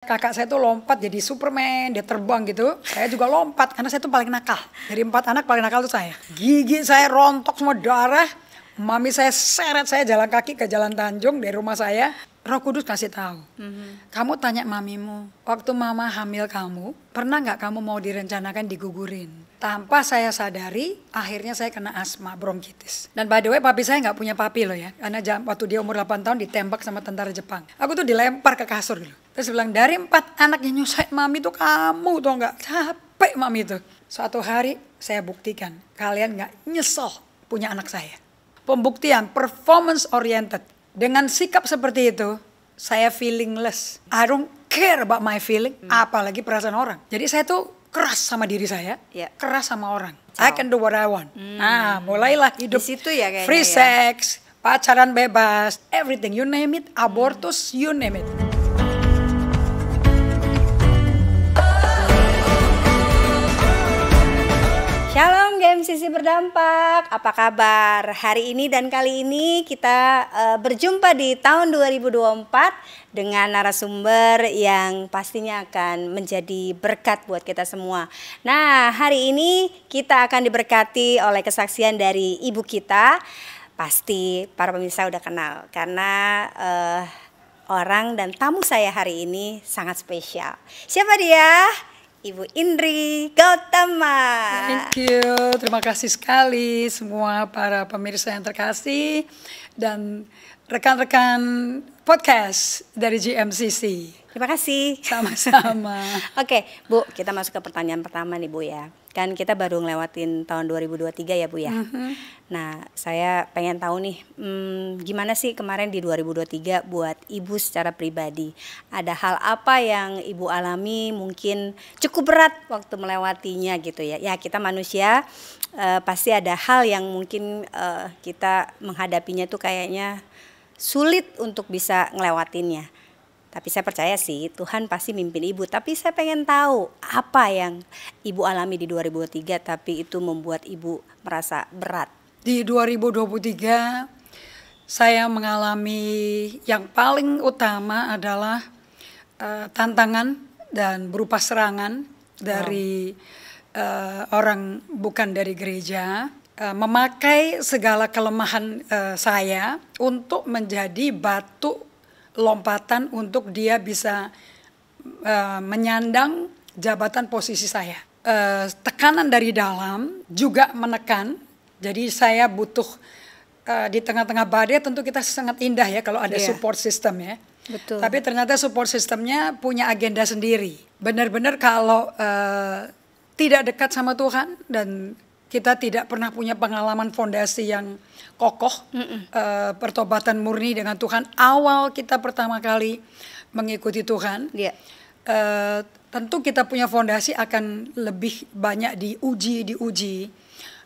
kakak saya tuh lompat jadi Superman, dia terbang gitu. Saya juga lompat karena saya tuh paling nakal. Dari empat anak paling nakal tuh saya. Gigi saya rontok semua darah. Mami saya seret saya jalan kaki ke Jalan Tanjung dari rumah saya. Roh Kudus kasih tahu. Mm-hmm. Kamu tanya mamimu, waktu mama hamil kamu, pernah nggak kamu mau direncanakan digugurin? Tanpa saya sadari, akhirnya saya kena asma bronkitis. Dan by the way, papi saya nggak punya papi loh ya. Karena jam, waktu dia umur 8 tahun ditembak sama tentara Jepang. Aku tuh dilempar ke kasur dulu. Terus bilang, dari empat anak yang nyusahin mami itu kamu tuh nggak? Capek mami itu. Suatu hari saya buktikan, kalian nggak nyesel punya anak saya. Pembuktian, performance oriented. Dengan sikap seperti itu, saya feelingless. I don't care about my feeling, hmm. apalagi perasaan orang. Jadi saya tuh keras sama diri saya, yeah. keras sama orang. So. I can do what I want. Hmm. Nah, mulailah hidup. Di situ ya kayaknya. Free ya. sex, pacaran bebas, everything you name it, abortus you name it. Shalom Game Sisi Berdampak. Apa kabar? Hari ini dan kali ini kita uh, berjumpa di tahun 2024 dengan narasumber yang pastinya akan menjadi berkat buat kita semua. Nah, hari ini kita akan diberkati oleh kesaksian dari ibu kita. Pasti para pemirsa udah kenal karena uh, orang dan tamu saya hari ini sangat spesial. Siapa dia? Ibu Indri Gautama. Thank you, terima kasih sekali semua para pemirsa yang terkasih dan rekan-rekan podcast dari GMCC. Terima kasih. Sama-sama. Oke, Bu, kita masuk ke pertanyaan pertama nih, Bu ya. Kan kita baru ngelewatin tahun 2023 ya, Bu ya. Mm -hmm. Nah, saya pengen tahu nih, hmm, gimana sih kemarin di 2023 buat Ibu secara pribadi? Ada hal apa yang Ibu alami mungkin cukup berat waktu melewatinya gitu ya. Ya, kita manusia uh, pasti ada hal yang mungkin uh, kita menghadapinya tuh kayaknya sulit untuk bisa ngelewatinnya. Tapi saya percaya sih Tuhan pasti mimpin ibu. Tapi saya pengen tahu apa yang ibu alami di 2023 tapi itu membuat ibu merasa berat. Di 2023 saya mengalami yang paling utama adalah uh, tantangan dan berupa serangan dari wow. uh, eh, orang bukan dari gereja eh, memakai segala kelemahan uh, saya untuk menjadi batu lompatan untuk dia bisa uh, menyandang jabatan posisi saya. Uh, tekanan dari dalam juga menekan, jadi saya butuh uh, di tengah-tengah badai tentu kita sangat indah ya kalau ada yeah. support system ya. Betul. Tapi ternyata support sistemnya punya agenda sendiri. Benar-benar kalau uh, tidak dekat sama Tuhan dan kita tidak pernah punya pengalaman fondasi yang kokoh, mm Uh, pertobatan murni dengan Tuhan. Awal kita pertama kali mengikuti Tuhan, yeah. Iya. uh, tentu kita punya fondasi akan lebih banyak diuji, diuji.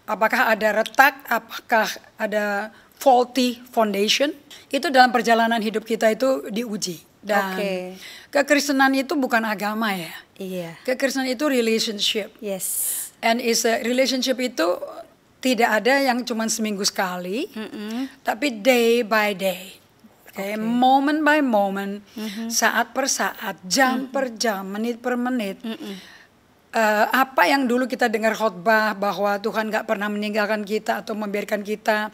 Apakah ada retak, apakah ada faulty foundation? Itu dalam perjalanan hidup kita itu diuji. Dan okay. kekristenan itu bukan agama ya. Iya. Yeah. Kekristenan itu relationship. Yes And is a relationship itu tidak ada yang cuma seminggu sekali, mm -hmm. tapi day by day. Okay. okay. moment by moment, mm -hmm. saat per saat, jam mm -hmm. per jam, menit per menit. Mm -hmm. uh, apa yang dulu kita dengar khotbah bahwa Tuhan gak pernah meninggalkan kita atau membiarkan kita.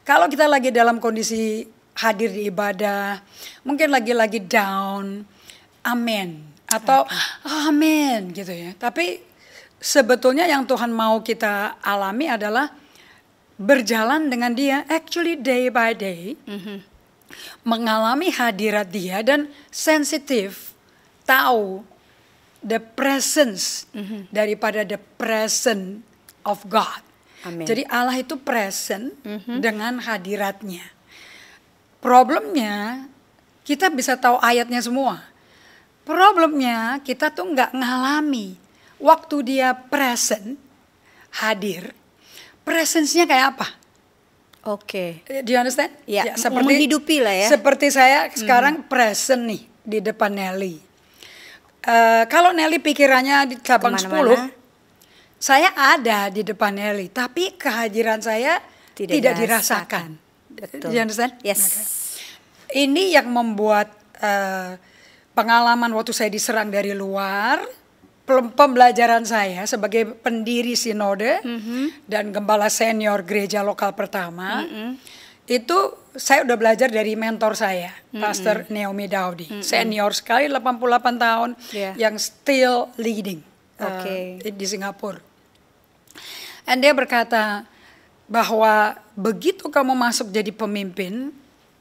Kalau kita lagi dalam kondisi hadir di ibadah, mungkin lagi-lagi down, amin atau okay. Oh, amin gitu ya. Tapi sebetulnya yang Tuhan mau kita alami adalah berjalan dengan Dia, actually day by day, mm -hmm. mengalami hadirat Dia dan sensitif tahu the presence mm -hmm. daripada the present of God. Amen. Jadi Allah itu present mm -hmm. dengan hadiratnya. Problemnya kita bisa tahu ayatnya semua. Problemnya kita tuh nggak ngalami waktu dia present, hadir, presence-nya kayak apa? Oke. Okay. Eh, do you understand? Ya, ya seperti menghidupi lah ya. Seperti saya hmm. sekarang hmm. present nih di depan Nelly. Uh, kalau Nelly pikirannya di cabang sepuluh, saya ada di depan Nelly, tapi kehadiran saya tidak, tidak dirasakan. Betul. Do you understand? Yes. Okay. Ini yang membuat uh, pengalaman waktu saya diserang dari luar, pembelajaran saya sebagai pendiri sinode mm -hmm. dan gembala senior gereja lokal pertama mm -hmm. itu saya udah belajar dari mentor saya mm -hmm. Pastor Naomi Daudi mm -hmm. senior sekali 88 tahun yeah. yang still leading okay. uh, di Singapura And dia berkata bahwa begitu kamu masuk jadi pemimpin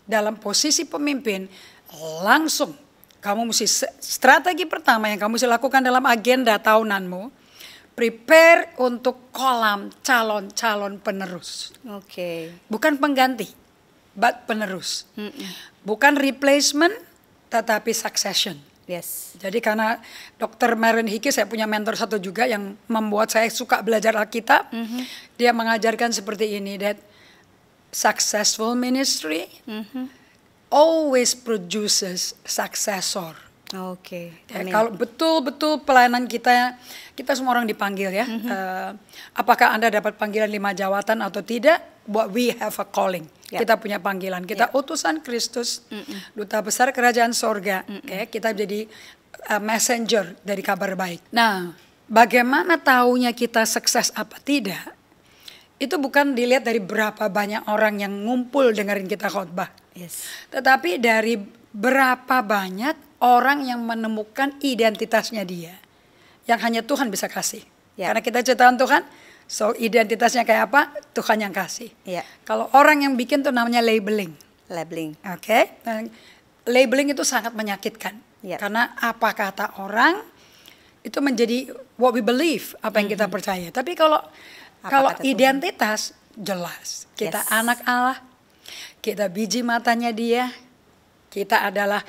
dalam posisi pemimpin langsung kamu mesti strategi pertama yang kamu mesti lakukan dalam agenda tahunanmu, prepare untuk kolam calon-calon penerus. Oke. Okay. Bukan pengganti, but penerus. Mm -mm. Bukan replacement, tetapi succession. Yes. Jadi karena Dr. Marin Hiki, saya punya mentor satu juga yang membuat saya suka belajar Alkitab. Mm -hmm. Dia mengajarkan seperti ini that successful ministry mm -hmm always produces successor. Oke. Okay. Ya, kalau betul-betul pelayanan kita, kita semua orang dipanggil ya. Mm -hmm. uh, apakah anda dapat panggilan lima jawatan atau tidak? What we have a calling. Yeah. Kita punya panggilan. Kita yeah. utusan Kristus, mm -mm. duta besar kerajaan sorga. Mm -mm. Okay? Kita jadi uh, messenger dari kabar baik. Nah, bagaimana taunya kita sukses apa tidak? Itu bukan dilihat dari berapa banyak orang yang ngumpul dengerin kita khotbah Yes. Tetapi dari berapa banyak orang yang menemukan identitasnya dia yang hanya Tuhan bisa kasih. Yeah. Karena kita ceritaan Tuhan, so identitasnya kayak apa Tuhan yang kasih. Yeah. Kalau orang yang bikin tuh namanya labeling. Labeling. Oke. Okay? Labeling itu sangat menyakitkan. Yeah. Karena apa kata orang itu menjadi what we believe, apa yang mm -hmm. kita percaya. Tapi kalau apa kalau identitas Tuhan? jelas kita yes. anak Allah, kita biji matanya dia. Kita adalah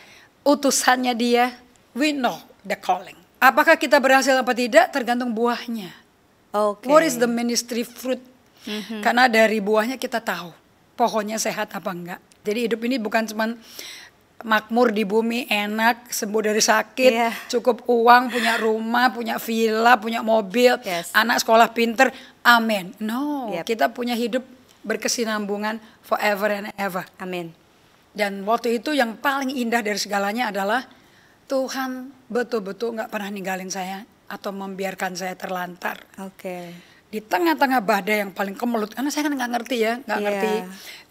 utusannya dia. We know the calling. Apakah kita berhasil apa tidak tergantung buahnya. Okay. What is the ministry fruit? Mm-hmm. Karena dari buahnya kita tahu pohonnya sehat apa enggak. Jadi hidup ini bukan cuma makmur di bumi, enak, sembuh dari sakit, yeah. cukup uang, punya rumah, punya villa, punya mobil, yes. anak sekolah pinter, amin. No, yep. kita punya hidup berkesinambungan forever and ever. Amin. Dan waktu itu yang paling indah dari segalanya adalah Tuhan betul-betul nggak pernah ninggalin saya atau membiarkan saya terlantar. Oke. Okay. Di tengah-tengah badai yang paling kemelut, karena saya kan nggak ngerti ya, nggak yeah. ngerti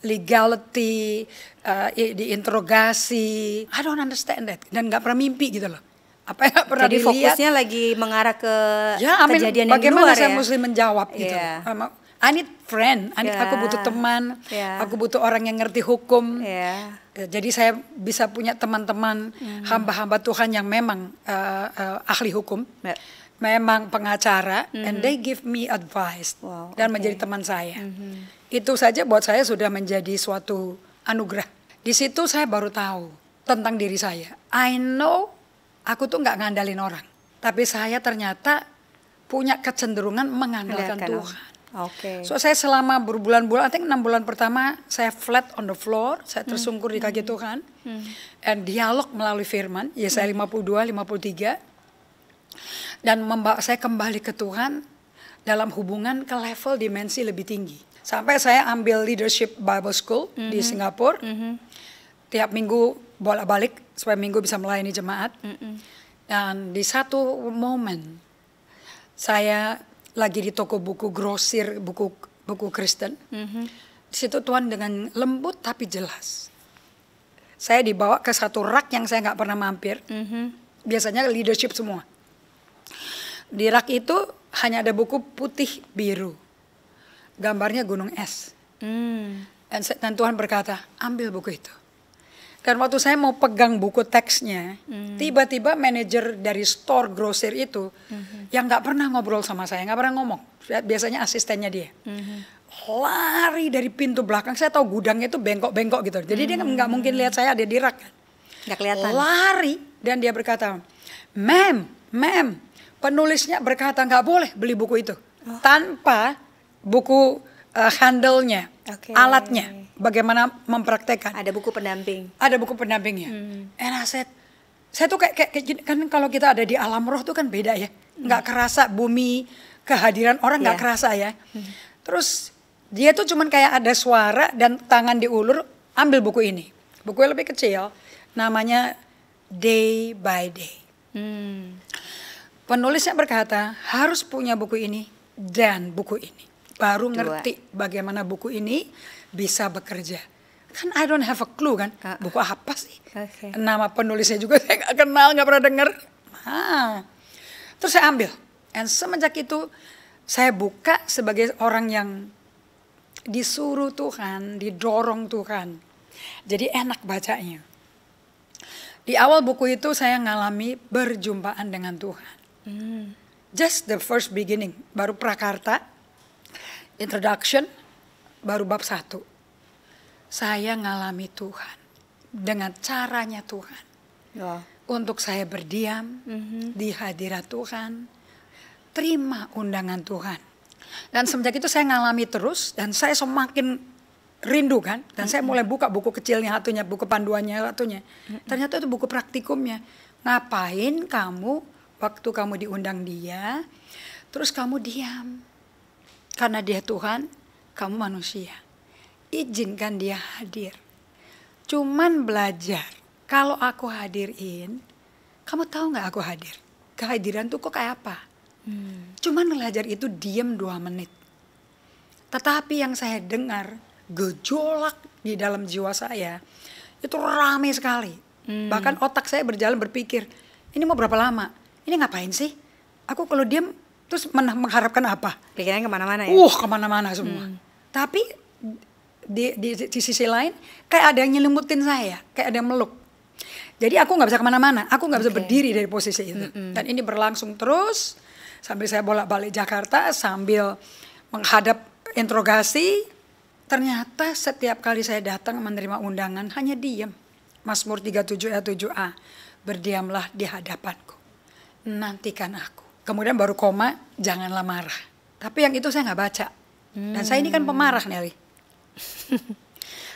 legality, uh, eh, diinterogasi, I don't understand that, dan nggak pernah mimpi gitu loh apa yang pernah Jadi dilihat. fokusnya lagi mengarah ke ya, amin, kejadian yang bagaimana luar saya muslim ya? mesti menjawab gitu. Yeah. I need friend, I need, yeah. aku butuh teman, yeah. aku butuh orang yang ngerti hukum. Yeah. Eh, jadi saya bisa punya teman-teman mm. hamba-hamba Tuhan yang memang uh, uh, ahli hukum, yeah. memang pengacara, mm and they give me advice wow, dan okay. menjadi teman saya. Mm-hmm. Itu saja buat saya sudah menjadi suatu anugerah. Di situ saya baru tahu tentang diri saya. I know aku tuh nggak ngandalin orang, tapi saya ternyata punya kecenderungan mengandalkan Tuhan. Oke. Okay. So saya selama berbulan-bulan, I think enam bulan pertama saya flat on the floor, saya hmm. tersungkur hmm. di kaki hmm. Tuhan. Hmm. And dialog melalui firman, ya saya 52, 53. Dan membawa saya kembali ke Tuhan dalam hubungan ke level dimensi lebih tinggi. Sampai saya ambil leadership Bible School mm -hmm. di Singapura. Mm -hmm. Tiap minggu bolak-balik supaya minggu bisa melayani jemaat. Mm -hmm. Dan di satu momen saya lagi di toko buku grosir buku buku Kristen mm-hmm. di situ Tuhan dengan lembut tapi jelas saya dibawa ke satu rak yang saya nggak pernah mampir mm-hmm. biasanya leadership semua di rak itu hanya ada buku putih biru gambarnya gunung es mm. dan, dan Tuhan berkata ambil buku itu dan waktu saya mau pegang buku teksnya, hmm. tiba-tiba hmm. manajer dari store grosir itu hmm. yang nggak pernah ngobrol sama saya, nggak pernah ngomong, biasanya asistennya dia. Hmm. Lari dari pintu belakang, saya tahu gudangnya itu bengkok-bengkok gitu. Jadi hmm. dia nggak mungkin lihat saya ada di rak kan. Nggak kelihatan. Lari dan dia berkata, "Mem, mem, penulisnya berkata nggak boleh beli buku itu." Oh. Tanpa buku uh, handle-nya, okay. alatnya, bagaimana mempraktekkan. Ada buku pendamping. Ada buku pendampingnya. Hmm. And I said, saya tuh kayak, kayak, kayak kan kalau kita ada di alam roh tuh kan beda ya, nggak hmm. kerasa bumi kehadiran orang nggak yeah. kerasa ya. Hmm. Terus dia tuh cuman kayak ada suara dan tangan diulur ambil buku ini. Buku yang lebih kecil, namanya Day by Day. Hmm. Penulisnya berkata harus punya buku ini dan buku ini baru Dua. ngerti bagaimana buku ini bisa bekerja. Kan I don't have a clue kan, uh. buku apa sih? Okay. Nama penulisnya juga saya nggak kenal, nggak pernah dengar. Ah. Terus saya ambil. and semenjak itu saya buka sebagai orang yang disuruh Tuhan, didorong Tuhan. Jadi enak bacanya. Di awal buku itu saya ngalami berjumpaan dengan Tuhan. Hmm. Just the first beginning, baru Prakarta, introduction baru bab satu. Saya ngalami Tuhan dengan caranya Tuhan. Ya. Untuk saya berdiam mm-hmm. di hadirat Tuhan, terima undangan Tuhan. Dan semenjak itu saya ngalami terus dan saya semakin rindu kan dan mm -hmm. saya mhm. mulai buka buku kecilnya satunya buku panduannya satunya mm -hmm. ternyata itu buku praktikumnya ngapain kamu waktu kamu diundang dia terus kamu diam karena dia Tuhan, kamu manusia. Izinkan dia hadir. Cuman belajar. Kalau aku hadirin, kamu tahu nggak aku hadir? Kehadiran tuh kok kayak apa? Hmm. Cuman belajar itu diam dua menit. Tetapi yang saya dengar gejolak di dalam jiwa saya itu rame sekali. Hmm. Bahkan otak saya berjalan berpikir, ini mau berapa lama? Ini ngapain sih? Aku kalau diam terus mengharapkan apa? Pikirannya kemana-mana ya? Uh, kemana-mana semua. Hmm. Tapi di, di, di sisi lain, kayak ada yang nyelimutin saya, kayak ada yang meluk. Jadi aku nggak bisa kemana-mana, aku nggak okay. bisa berdiri dari posisi itu. Hmm, -hmm. Dan ini berlangsung terus sambil saya bolak-balik Jakarta sambil menghadap interogasi. Ternyata setiap kali saya datang menerima undangan hanya diam. Mazmur 37 ayat 7a, berdiamlah di hadapanku, nantikan aku kemudian baru koma janganlah marah tapi yang itu saya nggak baca hmm. dan saya ini kan hmm. pemarah Nelly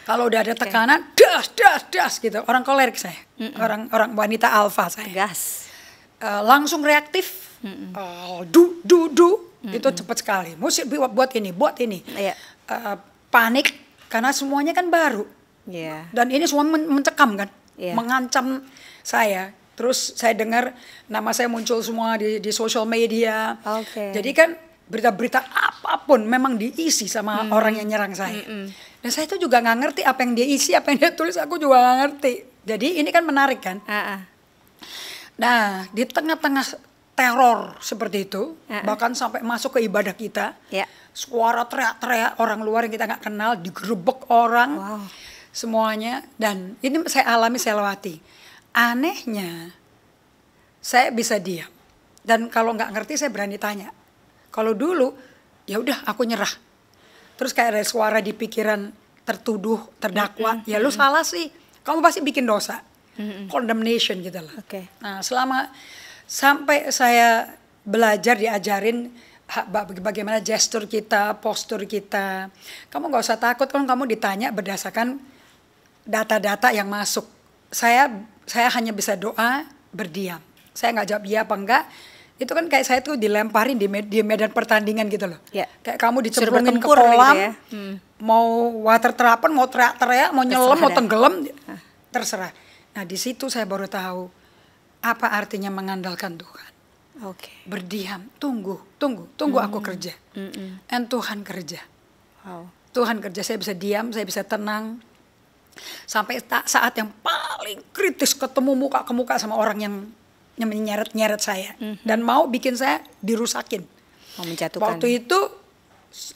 kalau udah ada tekanan okay. das das das gitu orang kolerik saya mm -mm. orang orang wanita alfa saya gas uh, eh, langsung reaktif mm -mm. Uh, du du du mm -mm. itu cepat sekali musik buat buat ini buat ini yeah. Iya. uh, panik karena semuanya kan baru yeah. dan ini semua mencekam kan yeah. mengancam saya Terus saya dengar nama saya muncul semua di di social media. Okay. Jadi kan berita-berita apapun memang diisi sama hmm. orang yang nyerang saya. Hmm. hmm. Dan saya itu juga nggak ngerti apa yang dia isi, apa yang dia tulis, aku juga nggak ngerti. Jadi ini kan menarik kan? Uh -uh. Nah, di tengah-tengah teror seperti itu, uh -uh. bahkan sampai masuk ke ibadah kita, yeah. suara teriak-teriak orang luar yang kita nggak kenal, digerebek orang, wow. semuanya. Dan ini saya alami, saya lewati Anehnya, saya bisa diam. Dan kalau nggak ngerti saya berani tanya. Kalau dulu, ya udah aku nyerah. Terus kayak ada suara di pikiran tertuduh, terdakwa, mm -hmm. ya lu salah sih. Kamu pasti bikin dosa. Mm -hmm. Condemnation gitu lah. Okay. Nah, selama sampai saya belajar diajarin bagaimana gestur kita, postur kita. Kamu nggak usah takut kalau kamu ditanya berdasarkan data-data yang masuk. Saya saya hanya bisa doa berdiam saya nggak jawab iya apa enggak itu kan kayak saya tuh dilemparin di, med di medan pertandingan gitu loh ya. kayak kamu dicemplungin ke gitu kolam gitu ya. hmm. mau water terapan mau teriak-teriak mau nyelam mau tenggelam ah. terserah nah di situ saya baru tahu apa artinya mengandalkan Tuhan okay. berdiam tunggu tunggu tunggu mm -hmm. aku kerja mm -hmm. hmm. Tuhan kerja wow. Tuhan kerja saya bisa diam saya bisa tenang Sampai saat yang paling kritis ketemu muka ke muka sama orang yang yang menyeret-nyeret saya mm -hmm. dan mau bikin saya dirusakin. Mau menjatuhkan. Waktu itu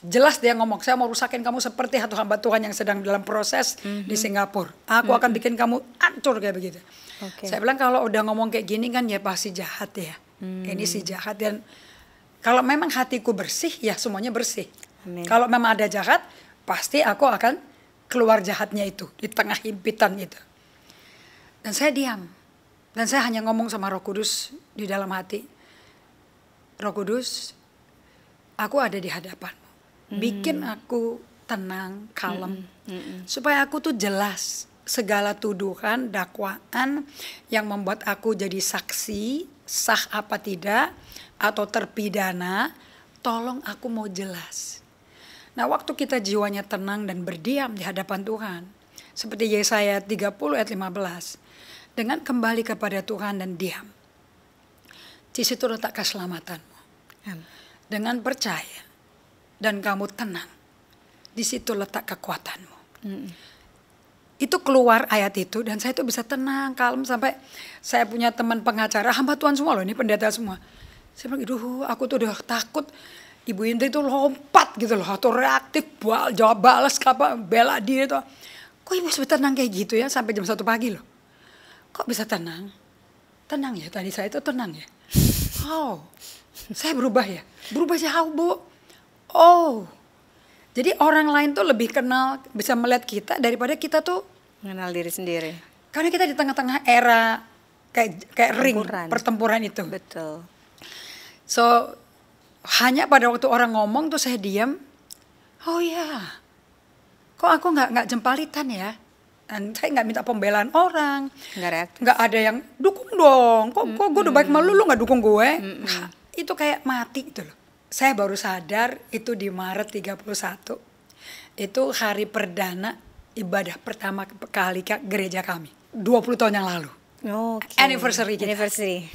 jelas dia ngomong, saya mau rusakin kamu seperti satu hamba Tuhan yang sedang dalam proses mm -hmm. di mhm. Singapura. Aku mm -hmm. akan mhm. bikin kamu hancur kayak begitu. Okay. Saya bilang kalau udah ngomong kayak gini kan ya pasti jahat ya. Mm. Ini si jahat dan kalau memang hatiku bersih ya semuanya bersih. Amin. Kalau memang ada jahat pasti aku akan keluar jahatnya itu di tengah impitan itu. Dan saya diam. Dan saya hanya ngomong sama Roh Kudus di dalam hati. Roh Kudus, aku ada di hadapanmu. Hmm. Bikin aku tenang, kalem. Mm -mm. Supaya aku tuh jelas segala tuduhan, dakwaan yang membuat aku jadi saksi, sah apa tidak, atau terpidana, tolong aku mau jelas. Nah, waktu kita jiwanya tenang dan berdiam di hadapan Tuhan, seperti Yesaya 30 ayat 15, dengan kembali kepada Tuhan dan diam. Di situ letak keselamatanmu. Dengan percaya dan kamu tenang, di situ letak kekuatanmu. itu keluar ayat itu dan saya itu bisa tenang kalem sampai saya punya teman pengacara hamba Tuhan semua loh ini pendeta semua saya bilang aku tuh udah takut ibu Indri itu lompat gitu loh atau reaktif bal, jawab balas apa bela dia itu. kok ibu bisa tenang kayak gitu ya sampai jam satu pagi loh kok bisa tenang tenang ya tadi saya itu tenang ya oh saya berubah ya berubah sih how bu oh jadi orang lain tuh lebih kenal bisa melihat kita daripada kita tuh mengenal diri sendiri karena kita di tengah-tengah era kayak kayak pertempuran. ring pertempuran itu betul so hanya pada waktu orang ngomong tuh saya diam. Oh ya, kok aku nggak nggak jempalitan ya? Dan saya nggak minta pembelaan orang. Nggak ada yang dukung dong. Kok mm-hmm. kok gue udah baik malu lu nggak dukung gue? Mm-hmm. Nah, itu kayak mati itu loh. Saya baru sadar itu di Maret 31. Itu hari perdana ibadah pertama kali ke gereja kami. 20 tahun yang lalu. Okay. Anniversary kita. Anniversary.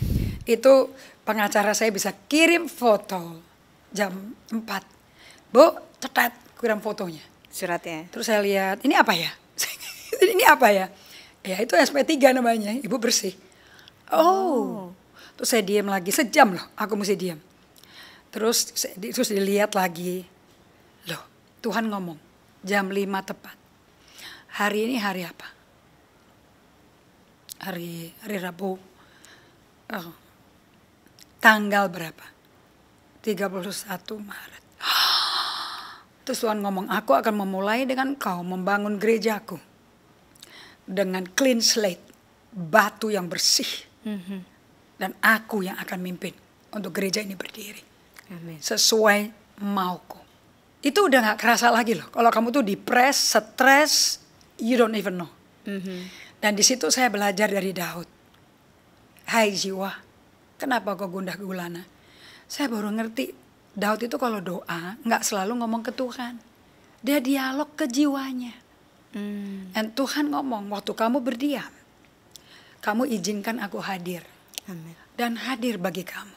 Itu pengacara saya bisa kirim foto jam 4. Bu, cetat kurang fotonya. Suratnya. Terus saya lihat, ini apa ya? ini apa ya? Ya itu SP3 namanya, ibu bersih. Oh. oh. Terus saya diam lagi, sejam loh aku mesti diam. Terus terus dilihat lagi. Loh, Tuhan ngomong, jam 5 tepat. Hari ini hari apa? Hari hari Rabu. Oh, Tanggal berapa? 31 Maret. Terus Tuhan ngomong, aku akan memulai dengan kau membangun gerejaku. Dengan clean slate, batu yang bersih. Mm -hmm. Dan aku yang akan mimpin untuk gereja ini berdiri. Amen. Sesuai mauku. Itu udah gak kerasa lagi loh. Kalau kamu tuh depres, stres, you don't even know. Mm -hmm. Dan disitu saya belajar dari Daud. Hai jiwa, Kenapa kau gundah gulana? Saya baru ngerti Daud itu kalau doa nggak selalu ngomong ke Tuhan. Dia dialog ke jiwanya. Hmm. Dan Tuhan ngomong, waktu kamu berdiam, kamu izinkan aku hadir. Amin. Dan hadir bagi kamu.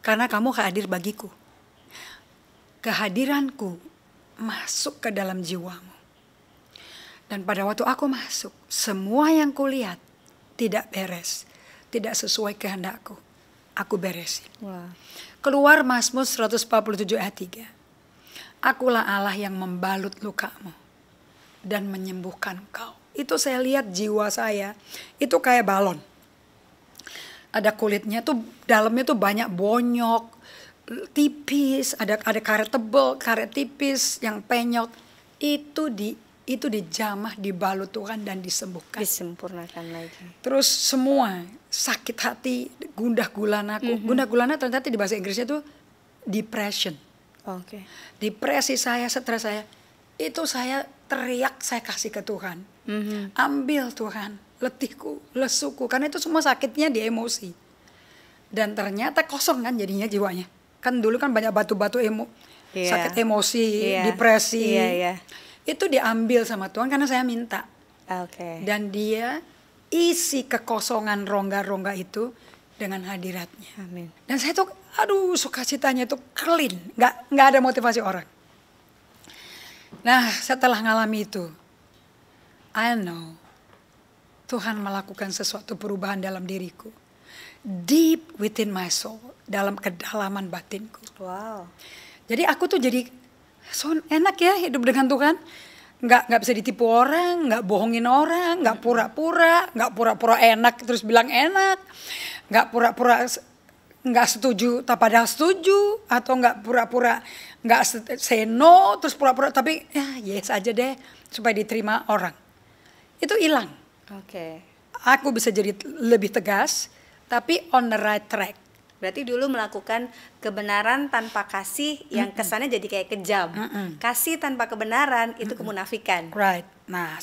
Karena kamu hadir bagiku. Kehadiranku masuk ke dalam jiwamu. Dan pada waktu aku masuk, semua yang kulihat tidak beres. Tidak sesuai kehendakku aku beresin. Wow. Keluar Mazmur 147 ayat 3. Akulah Allah yang membalut lukamu dan menyembuhkan kau. Itu saya lihat jiwa saya itu kayak balon. Ada kulitnya tuh dalamnya tuh banyak bonyok, tipis, ada ada karet tebal, karet tipis yang penyok. Itu di itu dijamah, dibalut Tuhan dan disembuhkan. Disempurnakan lagi. Terus semua sakit hati, gundah gulana aku. Mm -hmm. Gundah gulana ternyata di bahasa Inggrisnya itu depression. Oke. Okay. Depresi saya, stres saya, itu saya teriak, saya kasih ke Tuhan. Mm -hmm. Ambil Tuhan, letihku, lesuku. Karena itu semua sakitnya di emosi. Dan ternyata kosong kan jadinya jiwanya. Kan dulu kan banyak batu-batu emo, yeah. sakit emosi, yeah. depresi. Yeah, yeah itu diambil sama Tuhan karena saya minta. Okay. Dan dia isi kekosongan rongga-rongga itu dengan hadiratnya. Amin. Dan saya tuh, aduh sukacitanya itu clean, nggak nggak ada motivasi orang. Nah, setelah ngalami itu, I know Tuhan melakukan sesuatu perubahan dalam diriku, deep within my soul, dalam kedalaman batinku. Wow. Jadi aku tuh jadi so enak ya hidup dengan Tuhan nggak nggak bisa ditipu orang nggak bohongin orang nggak pura-pura nggak pura-pura enak terus bilang enak nggak pura-pura nggak setuju tak padahal setuju atau nggak pura-pura nggak say terus pura-pura tapi ya yes aja deh supaya diterima orang itu hilang oke okay. aku bisa jadi lebih tegas tapi on the right track Berarti dulu melakukan kebenaran tanpa kasih yang kesannya jadi kayak kejam. Kasih tanpa kebenaran itu kemunafikan. Right. Nah,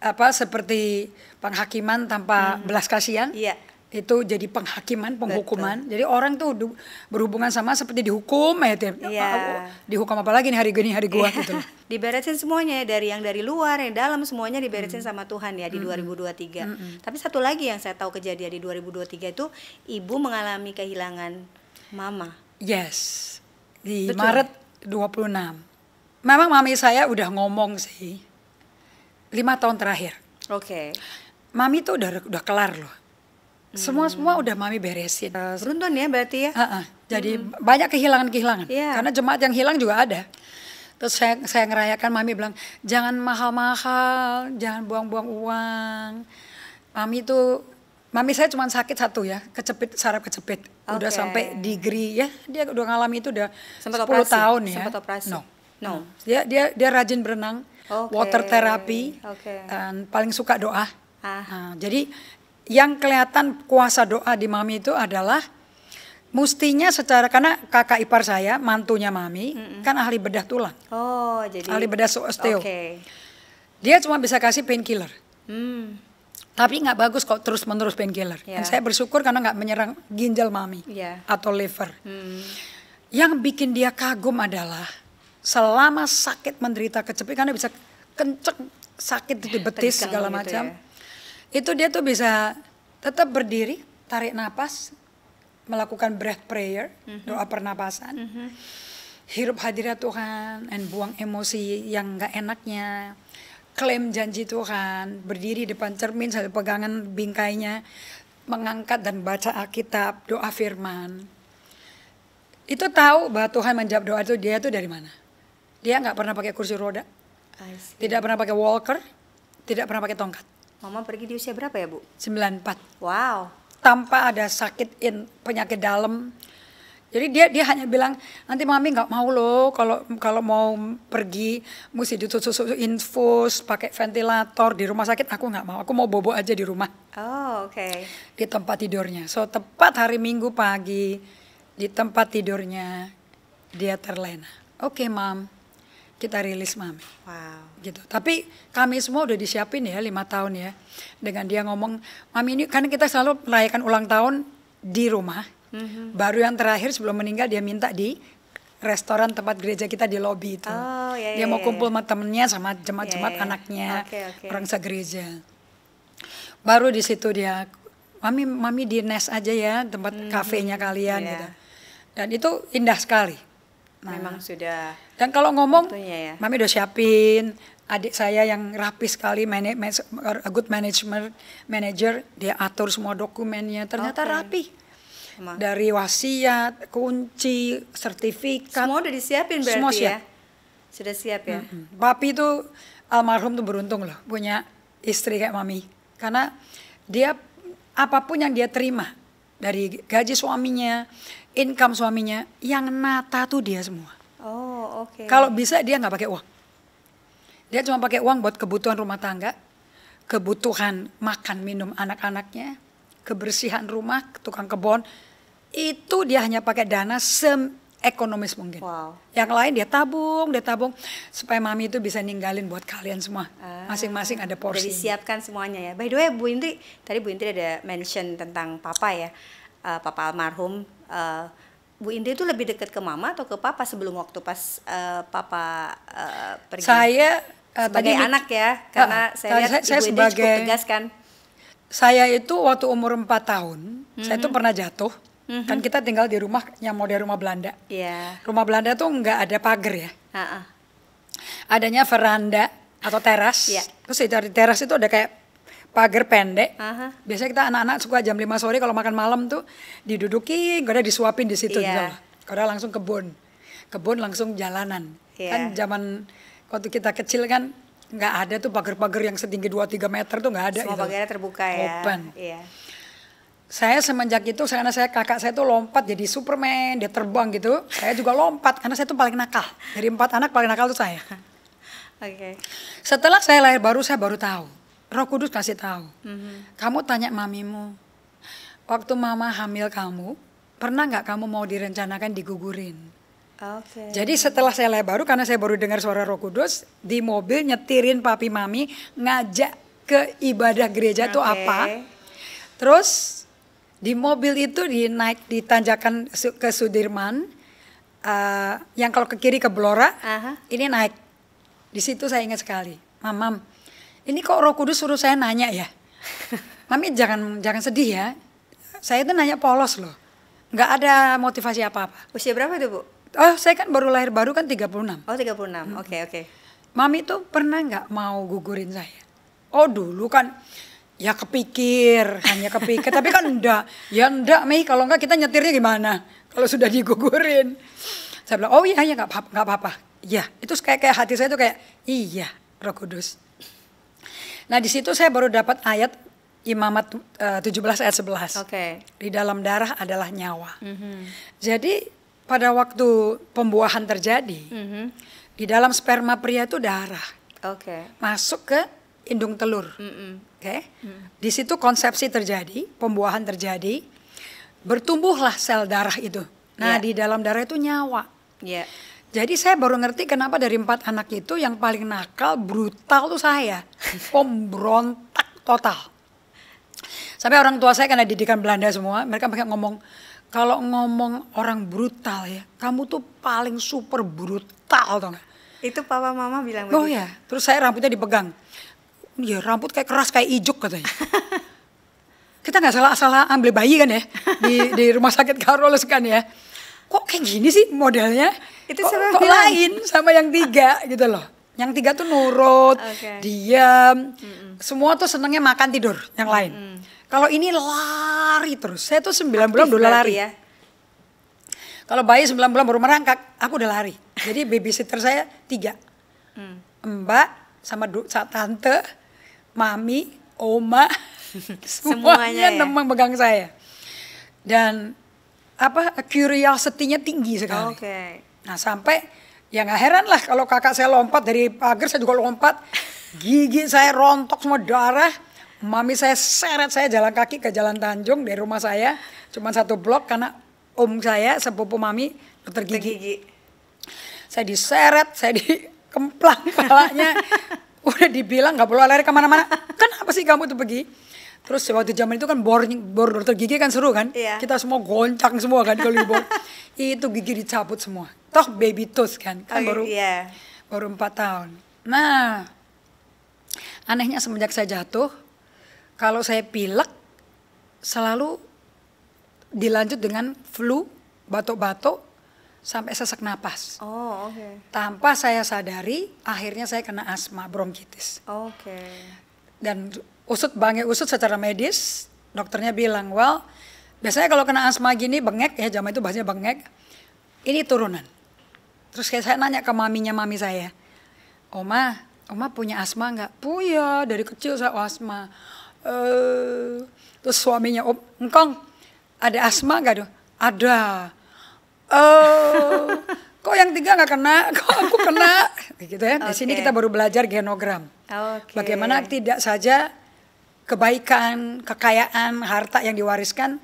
apa seperti penghakiman tanpa belas kasihan? Iya itu jadi penghakiman, penghukuman. Betul. Jadi orang tuh berhubungan sama seperti dihukum ya yeah. Ya, iya. dihukum apa lagi nih hari gini hari gua yeah. gitu. diberesin semuanya ya, dari yang dari luar, yang dalam semuanya diberesin hmm. sama Tuhan ya di hmm. 2023. Hmm. Tapi satu lagi yang saya tahu kejadian di 2023 itu ibu mengalami kehilangan mama. Yes. Di Betul. Maret 26. Memang mami saya udah ngomong sih. lima tahun terakhir. Oke. Okay. Mami tuh udah udah kelar loh semua hmm. semua udah mami beresin. Beruntun eh, ya berarti ya. Uh -uh. Jadi hmm. banyak kehilangan kehilangan. Yeah. Karena jemaat yang hilang juga ada. Terus saya saya ngerayakan mami bilang jangan mahal-mahal, jangan buang-buang uang. Mami itu Mami saya cuma sakit satu ya, kecepit, saraf kecepit. Okay. Udah sampai degree ya, dia udah ngalami itu udah Sempat 10 operasi. tahun ya. Sempat operasi. No. No. Dia dia dia rajin berenang, okay. water therapy, okay. paling suka doa. Ah. Nah, jadi yang kelihatan kuasa doa di mami itu adalah mustinya secara karena kakak ipar saya, mantunya mami, mm -mm. kan ahli bedah tulang. Oh, jadi ahli bedah osteo. Okay. Dia cuma bisa kasih painkiller. Mm. Tapi nggak bagus kok terus menerus painkiller. Yeah. Dan ya. saya bersyukur karena nggak menyerang ginjal mami yeah. atau liver. Mm. Yang bikin dia kagum adalah selama sakit menderita kecepit karena bisa kenceng sakit di betis segala gitu macam. ya? itu dia tuh bisa tetap berdiri, tarik nafas melakukan breath prayer, mm -hmm. doa pernapasan. Mm -hmm. Hirup hadirat Tuhan dan buang emosi yang gak enaknya. Klaim janji Tuhan, berdiri depan cermin satu pegangan bingkainya, mengangkat dan baca Alkitab, doa firman. Itu tahu bahwa Tuhan menjawab doa itu dia tuh dari mana? Dia nggak pernah pakai kursi roda, tidak pernah pakai walker, tidak pernah pakai tongkat. Mama pergi di usia berapa ya, Bu? 94. Wow. Tanpa ada sakit in, penyakit dalam. Jadi dia dia hanya bilang nanti mami nggak mau loh kalau kalau mau pergi mesti ditusuk infus pakai ventilator di rumah sakit aku nggak mau aku mau bobo aja di rumah. Oh oke. Okay. Di tempat tidurnya. So tepat hari Minggu pagi di tempat tidurnya dia terlena. Oke okay, mam kita rilis mami. Wow. Gitu. Tapi kami semua udah disiapin ya lima tahun ya. Dengan dia ngomong, mami ini karena kita selalu merayakan ulang tahun di rumah. Mm-hmm. Baru yang terakhir sebelum meninggal dia minta di restoran tempat gereja kita di lobi itu. Oh, iya, iya, dia mau iya, kumpul iya. sama temennya sama jemaat-jemaat iya, iya. anaknya okay, okay. orang segereja. Baru di situ dia, mami mami di nest aja ya tempat mm-hmm. kafenya kalian yeah. gitu. Dan itu indah sekali Nah, memang sudah. Dan kalau ngomong, ya. mami udah siapin adik saya yang rapi sekali, manage, good management manager, dia atur semua dokumennya. Ternyata okay. rapi. Emang. Dari wasiat, kunci, sertifikat. Semua udah disiapin berarti semua ya? siap. ya? Sudah siap ya? Mm -hmm. Papi tuh almarhum tuh beruntung loh punya istri kayak mami. Karena dia apapun yang dia terima dari gaji suaminya, income suaminya yang nata tuh dia semua. Oh, oke. Okay. Kalau bisa dia nggak pakai uang. Dia cuma pakai uang buat kebutuhan rumah tangga, kebutuhan makan minum anak-anaknya, kebersihan rumah, tukang kebun. Itu dia hanya pakai dana sem ekonomis mungkin. Wow. Yang lain dia tabung, dia tabung supaya mami itu bisa ninggalin buat kalian semua. Ah, Masing-masing ah, ada porsi. Disiapkan semuanya ya. By the way Bu Indri, tadi Bu Indri ada mention tentang papa ya. Uh, papa almarhum Eh, Bu Indri itu lebih dekat ke mama atau ke papa sebelum waktu pas uh, papa uh, pergi? Saya uh, sebagai tadi, anak ya, ah, karena uh, saya saya, Ibu saya sebagai, cukup tegas kan. Saya itu waktu umur 4 tahun, mm-hmm. saya itu mhm. pernah jatuh. Mm-hmm. Kan kita tinggal di rumah yang model rumah Belanda. Yeah. Rumah Belanda tuh nggak ada pagar ya. Uh-uh. Adanya veranda atau teras. Yeah. Terus dari teras itu ada kayak pagar pendek. Aha. Biasanya kita anak-anak suka jam 5 sore kalau makan malam tuh diduduki, gak ada disuapin di situ yeah. Gak gitu. langsung kebun. Kebun langsung jalanan. Yeah. Kan zaman waktu kita kecil kan nggak ada tuh pagar-pagar yang setinggi 2-3 meter tuh nggak ada. Semua gitu. pagarnya terbuka ya. Open. Yeah. Saya semenjak itu karena saya kakak saya tuh lompat jadi Superman, dia terbang gitu. Saya juga lompat karena saya tuh paling nakal. Dari empat anak paling nakal tuh saya. Oke. Okay. Setelah saya lahir baru saya baru tahu Roh Kudus kasih tahu. Mm-hmm. Kamu tanya mamimu, waktu mama hamil kamu, pernah nggak kamu mau direncanakan digugurin? Okay. Jadi setelah saya baru karena saya baru dengar suara Roh Kudus di mobil nyetirin papi mami ngajak ke ibadah gereja okay. tuh apa? Terus di mobil itu di naik di tanjakan ke Sudirman, uh, yang kalau ke kiri ke Blora, uh-huh. ini naik. Di situ saya ingat sekali, mamam ini kok Roh Kudus suruh saya nanya ya? Mami jangan jangan sedih ya. Saya itu nanya polos loh. Nggak ada motivasi apa-apa. Usia berapa itu, Bu? Oh, saya kan baru lahir baru kan 36. Oh, 36. Oke, hmm. oke. Okay, okay. Mami itu pernah nggak mau gugurin saya? Oh, dulu kan ya kepikir, hanya kepikir. Tapi kan enggak. Ya enggak, Mi. Kalau enggak kita nyetirnya gimana? Kalau sudah digugurin. Saya bilang, oh iya, ya nggak apa-apa. Ya, itu kayak kayak hati saya tuh kayak, iya, roh kudus Nah di situ saya baru dapat ayat Imamat eh, uh, 17 ayat 11. Oke. Okay. Di dalam darah adalah nyawa. Mm -hmm. Jadi pada waktu pembuahan terjadi, mm -hmm. di dalam sperma pria itu darah. Oke. Okay. Masuk ke indung telur. Mm -hmm. Oke. Okay? Mm. Di situ konsepsi terjadi, pembuahan terjadi, bertumbuhlah sel darah itu. Nah, yeah. di dalam darah itu nyawa. Yeah. Jadi saya baru ngerti kenapa dari empat anak itu yang paling nakal, brutal tuh saya. Pemberontak total. Sampai orang tua saya karena didikan Belanda semua, mereka pakai ngomong, kalau ngomong orang brutal ya, kamu tuh paling super brutal tau gak? Itu papa mama bilang Oh iya, ya, terus saya rambutnya dipegang. Ya rambut kayak keras kayak ijuk katanya. Kita nggak salah-salah ambil bayi kan ya di, di rumah sakit Karolus kan ya kok kayak gini sih modelnya itu kok, kok lain sama yang tiga gitu loh yang tiga tuh nurut okay. diam semua tuh senengnya makan tidur yang lain mm lain, kalau ini lari terus saya tuh sembilan bulan udah lari ya kalau bayi sembilan bulan baru merangkak aku udah lari jadi babysitter saya tiga mm. mbak sama du, tante mami oma semuanya, semuanya ya? nemang pegang saya dan apa curiosity-nya tinggi sekali. Oke. Okay. Nah, sampai yang nggak heran lah kalau kakak saya lompat dari pagar saya juga lompat. Gigi saya rontok semua darah. Mami saya seret saya jalan kaki ke Jalan Tanjung dari rumah saya. cuma satu blok karena om saya sepupu mami dokter gigi. gigi. Saya diseret, saya di kemplang kepalanya. Udah dibilang nggak perlu lari kemana-mana. Kenapa sih kamu tuh pergi? Terus waktu zaman itu kan bor bor dokter gigi kan seru kan? Iya. Kita semua goncang semua kan kalau di itu gigi dicabut semua. Toh baby tooth kan, kan okay, oh, baru yeah. baru empat tahun. Nah, anehnya semenjak saya jatuh, kalau saya pilek selalu dilanjut dengan flu, batuk-batuk sampai sesak napas. Oh, oke. Okay. Tanpa saya sadari, akhirnya saya kena asma bronkitis. Oke. Okay dan usut bangkai usut secara medis dokternya bilang well biasanya kalau kena asma gini bengek ya zaman itu bahasnya bengek ini turunan terus kayak saya nanya ke maminya mami saya oma oma punya asma nggak punya dari kecil saya asma eh terus suaminya om engkong ada asma nggak tuh ada eh kok yang tiga nggak kena, kok aku kena, gitu ya. Di okay. sini kita baru belajar genogram, okay. bagaimana tidak saja kebaikan, kekayaan, harta yang diwariskan,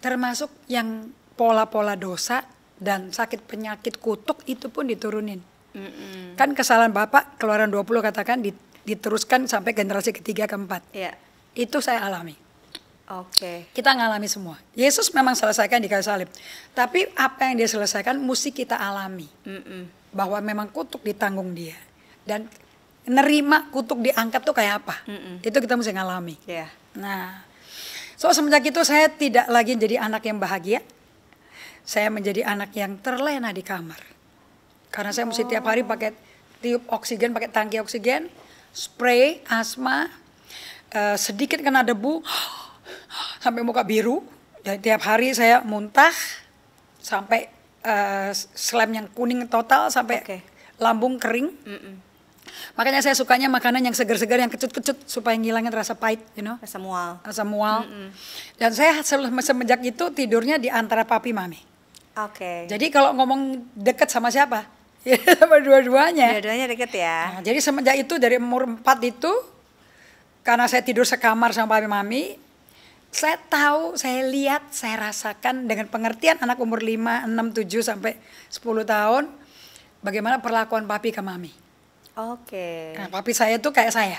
termasuk yang pola-pola dosa dan sakit penyakit kutuk itu pun diturunin. Mm -mm. Kan kesalahan Bapak keluaran 20 katakan diteruskan sampai generasi ketiga keempat. Yeah. Itu saya alami. Oke. Okay. Kita ngalami semua. Yesus memang selesaikan di kayu salib. Tapi apa yang dia selesaikan mesti kita alami. Mm -mm. Bahwa memang kutuk ditanggung dia. Dan nerima kutuk diangkat tuh kayak apa. Mm -mm. Itu kita mesti ngalami. Yeah. Nah, so semenjak itu saya tidak lagi jadi anak yang bahagia. Saya menjadi anak yang terlena di kamar. Karena saya oh. mesti tiap hari pakai tiup oksigen, pakai tangki oksigen, spray asma, uh, sedikit kena debu sampai muka biru. Jadi tiap hari saya muntah sampai uh, eh, slam yang kuning total sampai okay. lambung kering. Mm -mm Makanya saya sukanya makanan yang segar-segar, yang kecut-kecut supaya ngilangin rasa pahit, you know. Rasa mual. Rasa mual. Mm -mm. Dan saya semenjak itu tidurnya di antara papi mami. Oke. Okay. Jadi kalau ngomong deket sama siapa? Ya sama dua-duanya. Dua-duanya deket ya. Nah, jadi semenjak itu dari umur empat itu karena saya tidur sekamar sama papi mami, saya tahu, saya lihat, saya rasakan dengan pengertian anak umur 5, 6, 7 sampai 10 tahun bagaimana perlakuan papi ke mami. Oke. Okay. Nah, papi saya tuh kayak saya.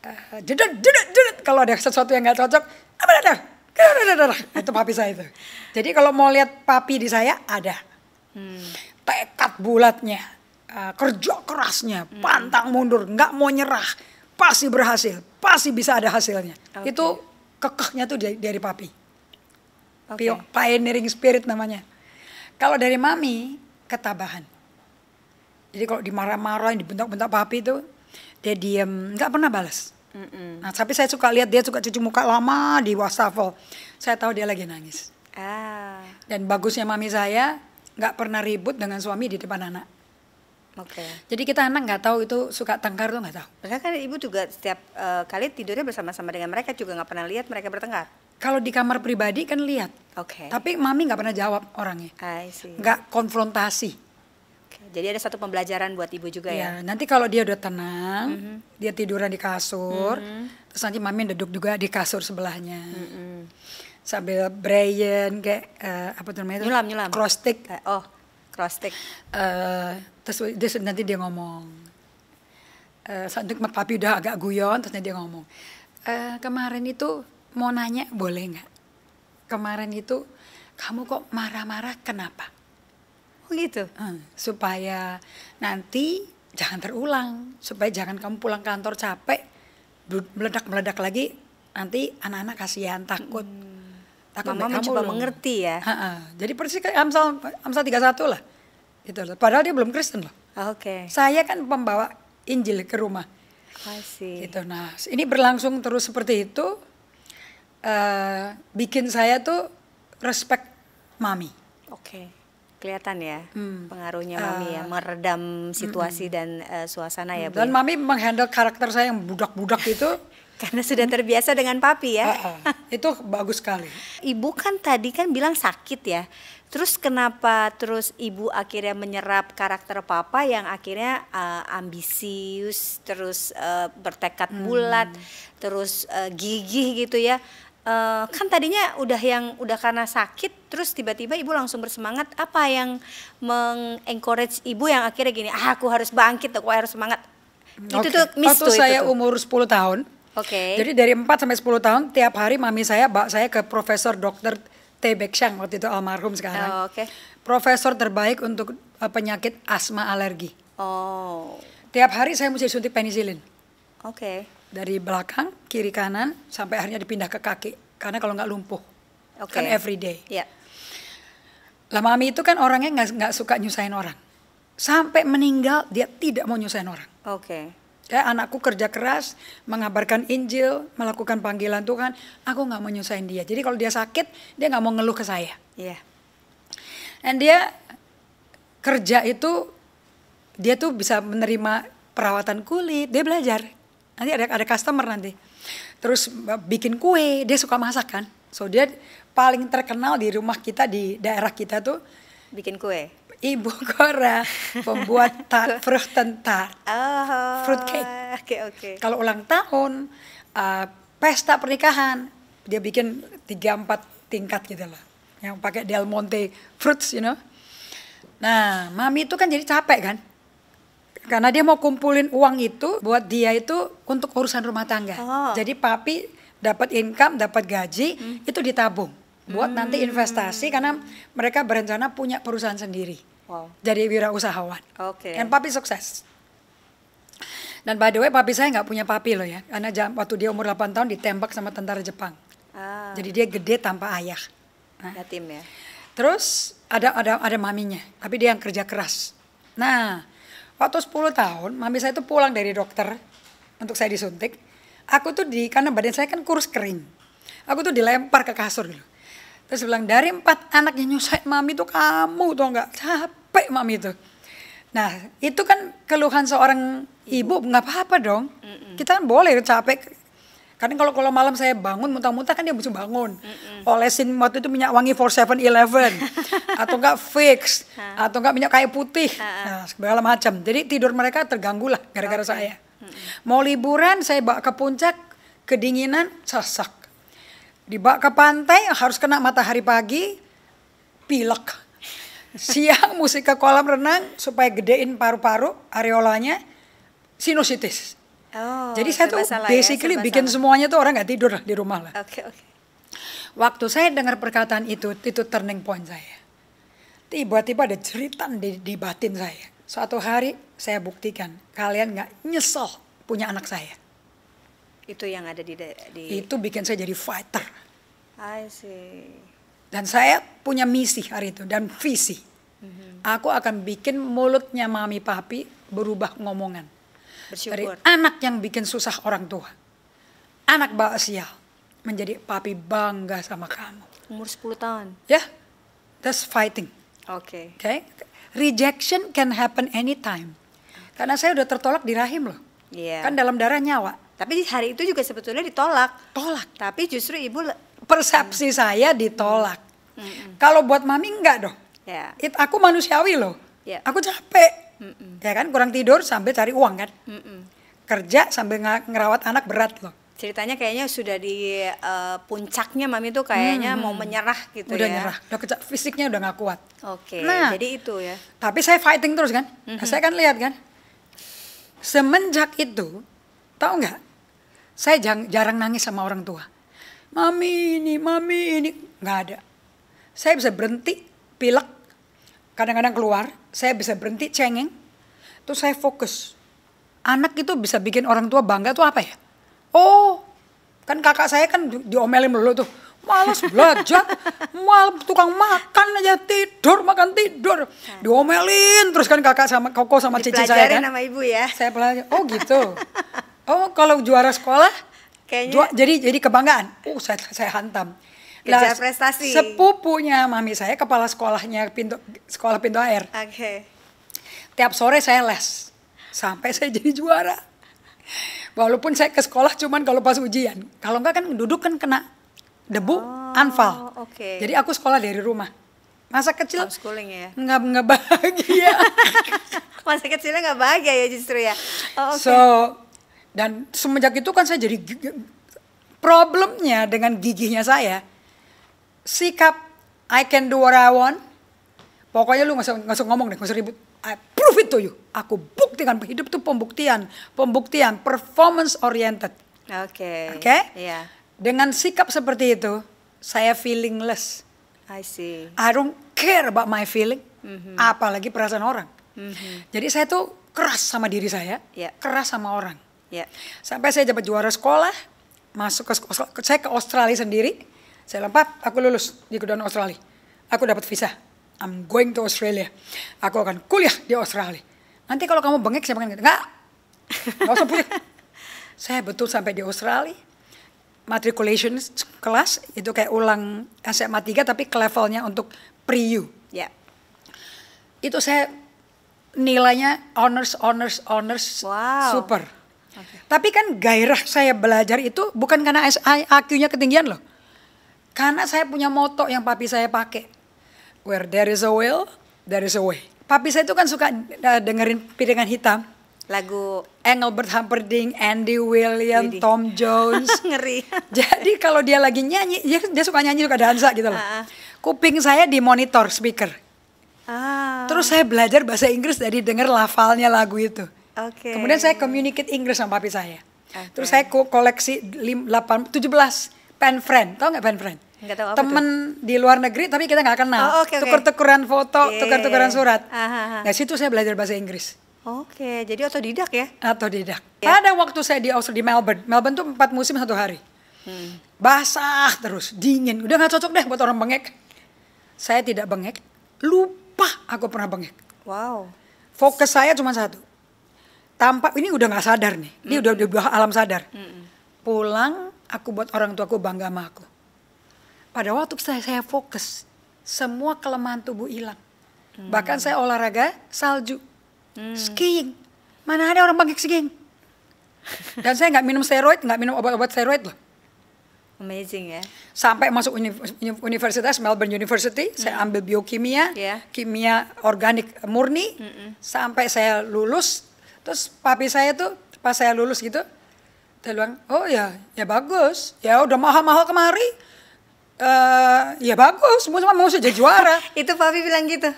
Uh, jedut, jedut, Kalau ada sesuatu yang nggak cocok, apa ada? Itu papi saya itu. Jadi kalau mau lihat papi di saya ada. Hmm. Tekad bulatnya, uh, kerja kerasnya, hmm. pantang mundur, nggak mau nyerah, pasti berhasil, pasti bisa ada hasilnya. Okay. Itu kekehnya tuh dari, dari papi. Okay. Pioneering spirit namanya. Kalau dari mami, ketabahan. Jadi kalau dimarah-marahin, dibentak-bentak papi itu dia diam, nggak pernah balas. Mm -mm. Nah, tapi saya suka lihat dia suka cuci muka lama di wastafel. Saya tahu dia lagi nangis. Ah. Dan bagusnya mami saya nggak pernah ribut dengan suami di depan anak. Oke. Okay. Jadi kita anak nggak tahu itu suka tengkar tuh nggak tahu. Padahal kan ibu juga setiap uh, kali tidurnya bersama-sama dengan mereka juga nggak pernah lihat mereka bertengkar. Kalau di kamar pribadi kan lihat. Oke. Okay. Tapi mami nggak pernah jawab orangnya. Nggak konfrontasi. Jadi ada satu pembelajaran buat ibu juga ya. ya? Nanti kalau dia udah tenang, mm -hmm. dia tiduran di kasur, mm -hmm. terus nanti mami duduk juga di kasur sebelahnya. Mm -hmm. Sambil Brian kayak uh, apa namanya itu? Nyulam nyulam. Cross stick. Eh, oh, cross stick. Uh, terus dia, nanti dia ngomong. Uh, saat papi udah agak guyon, terus nanti dia ngomong. Uh, kemarin itu mau nanya boleh nggak? Kemarin itu kamu kok marah-marah kenapa? gitu hmm. supaya nanti jangan terulang supaya jangan kamu pulang kantor capek meledak meledak lagi nanti anak-anak kasihan takut hmm. takut mama mencoba mengerti ya ha -ha. jadi persis kayak Amsal Amsal satu lah gitu padahal dia belum Kristen loh oke okay. saya kan pembawa Injil ke rumah kasih gitu nah ini berlangsung terus seperti itu uh, bikin saya tuh respect mami oke okay kelihatan ya hmm. pengaruhnya ah. mami uh, ya meredam situasi hmm. dan uh, suasana ya Bu. Dan ya? mami menghandle karakter saya yang budak-budak itu karena sudah terbiasa dengan papi ya. Uh, uh, itu bagus sekali. Ibu kan tadi kan bilang sakit ya. Terus kenapa terus ibu akhirnya menyerap karakter papa yang akhirnya uh, ambisius, terus uh, bertekad bulat, hmm. terus uh, gigih gitu ya uh, kan tadinya udah yang udah karena sakit terus tiba-tiba ibu langsung bersemangat apa yang mengencourage ibu yang akhirnya gini ah aku harus bangkit aku harus semangat itu tuh miss Waktu tuh saya tuh. umur 10 tahun oke okay. jadi dari 4 sampai 10 tahun tiap hari mami saya bak saya ke profesor dokter T. Beksyang waktu itu almarhum sekarang oh, okay. profesor terbaik untuk eh, penyakit asma alergi oh tiap hari saya mesti suntik penicillin oke okay dari belakang kiri kanan sampai akhirnya dipindah ke kaki karena kalau nggak lumpuh okay. kan everyday yeah. lah mami itu kan orangnya nggak nggak suka nyusahin orang sampai meninggal dia tidak mau nyusahin orang oke okay. Ya, anakku kerja keras, mengabarkan Injil, melakukan panggilan Tuhan. Aku nggak mau nyusahin dia. Jadi kalau dia sakit, dia nggak mau ngeluh ke saya. Iya. Yeah. Dan dia kerja itu, dia tuh bisa menerima perawatan kulit. Dia belajar nanti ada ada customer nanti terus bikin kue dia suka masak kan so dia paling terkenal di rumah kita di daerah kita tuh bikin kue ibu Kora pembuat tart fruit tart oh, fruit cake oke okay, oke okay. kalau ulang tahun uh, pesta pernikahan dia bikin tiga empat tingkat gitu lah yang pakai Del Monte fruits you know nah mami itu kan jadi capek kan karena dia mau kumpulin uang itu buat dia itu untuk urusan rumah tangga. Oh. Jadi papi dapat income, dapat gaji, hmm. itu ditabung buat hmm. nanti investasi karena mereka berencana punya perusahaan sendiri. Wow. Jadi wirausahawan. Oke. Okay. Dan papi sukses. Dan by the way, papi saya nggak punya papi loh ya. Karena jam, waktu dia umur 8 tahun ditembak sama tentara Jepang. Ah. Jadi dia gede tanpa ayah. Nah. Yatim ya. Terus ada ada ada maminya, tapi dia yang kerja keras. Nah, waktu 10 tahun mami saya itu pulang dari dokter untuk saya disuntik aku tuh di karena badan saya kan kurus kering aku tuh dilempar ke kasur gitu terus bilang dari empat anak yang nyusahin mami tuh kamu tuh nggak capek mami tuh. nah itu kan keluhan seorang ibu nggak apa-apa dong kita kan boleh capek karena kalau kalau malam saya bangun muntah-muntah kan dia mesti bangun. Mm-mm. Olesin waktu itu minyak wangi 4711 atau enggak fix atau enggak minyak kayu putih. Ha. Nah, segala macam. Jadi tidur mereka terganggu lah gara-gara okay. saya. mm Mau liburan saya bawa ke puncak kedinginan sesak. Dibawa ke pantai harus kena matahari pagi pilek. Siang musik ke kolam renang supaya gedein paru-paru areolanya sinusitis. Oh, jadi saya tuh basically ya, bikin semuanya tuh orang nggak tidur lah di rumah lah. okay, Okay. Waktu saya dengar perkataan itu, itu turning point saya. Tiba-tiba ada cerita di, di batin saya. Suatu hari saya buktikan, kalian nggak nyesel punya anak saya. Itu yang ada di, di... Itu bikin saya jadi fighter. I see. Dan saya punya misi hari itu dan visi. Mm -hmm. Aku akan bikin mulutnya mami papi berubah ngomongan Bersyukur. dari anak yang bikin susah orang tua. Anak bawa sial menjadi papi bangga sama kamu. Umur 10 tahun. Ya, yeah, that's fighting. Oke. Okay. Okay? Rejection can happen anytime. Karena saya udah tertolak di rahim loh. Iya. Yeah. Kan dalam darah nyawa. Tapi di hari itu juga sebetulnya ditolak. Tolak. Tapi justru ibu persepsi mm. saya ditolak. -mm. Kalau buat mami enggak dong. Yeah. It, aku manusiawi loh. Yeah. Aku capek Mm-mm. ya kan kurang tidur sambil cari uang kan Mm-mm. kerja sambil ngerawat anak berat loh ceritanya kayaknya sudah di uh, puncaknya mami tuh kayaknya hmm. mau menyerah gitu udah ya. nyerah, udah kerja fisiknya udah gak kuat. Oke. Okay, nah, jadi itu ya. Tapi saya fighting terus kan. Nah, mm-hmm. Nah, saya kan lihat kan. Semenjak itu, tahu nggak? Saya jarang, jarang nangis sama orang tua. Mami ini, mami ini, nggak ada. Saya bisa berhenti pilek kadang-kadang keluar, saya bisa berhenti cengeng, terus saya fokus. Anak itu bisa bikin orang tua bangga tuh apa ya? Oh, kan kakak saya kan diomelin dulu tuh. Males belajar, mal tukang makan aja tidur, makan tidur. Nah. Diomelin terus kan kakak sama koko sama cici saya kan. nama ibu ya. Saya belajar. Oh gitu. Oh kalau juara sekolah, Kayaknya... jadi jadi kebanggaan. Oh saya, saya hantam Kerja lah, prestasi. Sepupunya mami saya kepala sekolahnya pintu sekolah pintu air. Oke. Okay. Tiap sore saya les sampai saya jadi juara. Walaupun saya ke sekolah cuman kalau pas ujian. Kalau enggak kan duduk kan kena debu oh, anfal. Okay. Jadi aku sekolah dari rumah. Masa kecil homeschooling ya. Enggak enggak bahagia. Masa kecilnya enggak bahagia ya justru ya. Oh, okay. So dan semenjak itu kan saya jadi problemnya dengan giginya saya sikap I can do what I want. Pokoknya lu nggak usah, ngomong deh, nggak usah ribut. I prove it to you. Aku buktikan hidup tuh pembuktian, pembuktian, performance oriented. Oke. Okay. Oke. Okay? Iya. Yeah. Dengan sikap seperti itu, saya feelingless. I see. I don't care about my feeling, mm-hmm. apalagi perasaan orang. Mm-hmm. Jadi saya tuh keras sama diri saya, yeah. keras sama orang. Yeah. Sampai saya dapat juara sekolah, masuk ke, ke saya ke Australia sendiri saya lompat, aku lulus di Kedutaan Australia. Aku dapat visa. I'm going to Australia. Aku akan kuliah di Australia. Nanti kalau kamu bengek, saya bengek. enggak. Gitu. Enggak usah pulih. saya betul sampai di Australia. Matriculation kelas itu kayak ulang SMA 3 tapi ke levelnya untuk pre-U. Ya. Yeah. Itu saya nilainya honors, honors, honors, wow. super. Okay. Tapi kan gairah saya belajar itu bukan karena IQ-nya ketinggian loh. Karena saya punya moto yang papi saya pakai. Where there is a will, there is a way. Papi saya itu kan suka eh, dengerin piringan hitam. Lagu Engelbert Humperdinck, Andy William, Tom Jones. Ngeri. Jadi kalau dia lagi nyanyi, dia, dia suka nyanyi, suka dansa gitu loh. Uh Kuping saya di monitor speaker. Ah. Terus saya belajar bahasa Inggris dari denger lafalnya lagu itu. Okay. Kemudian saya communicate Inggris sama papi saya. Okay. Terus saya koleksi 8, 17 pen friend, tau nggak pen friend? tahu apa temen itu. di luar negeri tapi kita nggak kenal, oh, okay, tuker-tukeran foto, yeah. tuker-tukeran iya, iya. surat. Aha. Nah situ saya belajar bahasa Inggris. Oke, okay, jadi otodidak ya? Otodidak. Yeah. Ada waktu saya di Australia di Melbourne. Melbourne tuh empat musim satu hari. Hmm. Basah terus, dingin. Udah nggak cocok deh buat orang bengek. Saya tidak bengek. Lupa aku pernah bengek. Wow. Fokus saya cuma satu. Tampak ini udah nggak sadar nih. Ini mm -hmm. udah udah alam sadar. Mm -hmm. Pulang aku buat orang tuaku bangga sama aku. Pada waktu saya, saya fokus, semua kelemahan tubuh hilang. Hmm. Bahkan saya olahraga salju, hmm. skiing. Mana ada orang bangkit skiing? Dan saya nggak minum steroid, nggak minum obat-obat steroid loh. Amazing ya. Sampai masuk uni universitas Melbourne University, hmm. saya ambil biokimia, yeah. kimia organik murni. hmm. Sampai saya lulus, terus papi saya tuh pas saya lulus gitu, dia bilang, oh ya, ya bagus. Ya udah mahal-mahal kemari. Uh, ya bagus, semua semua mau saja juara. itu papi bilang gitu,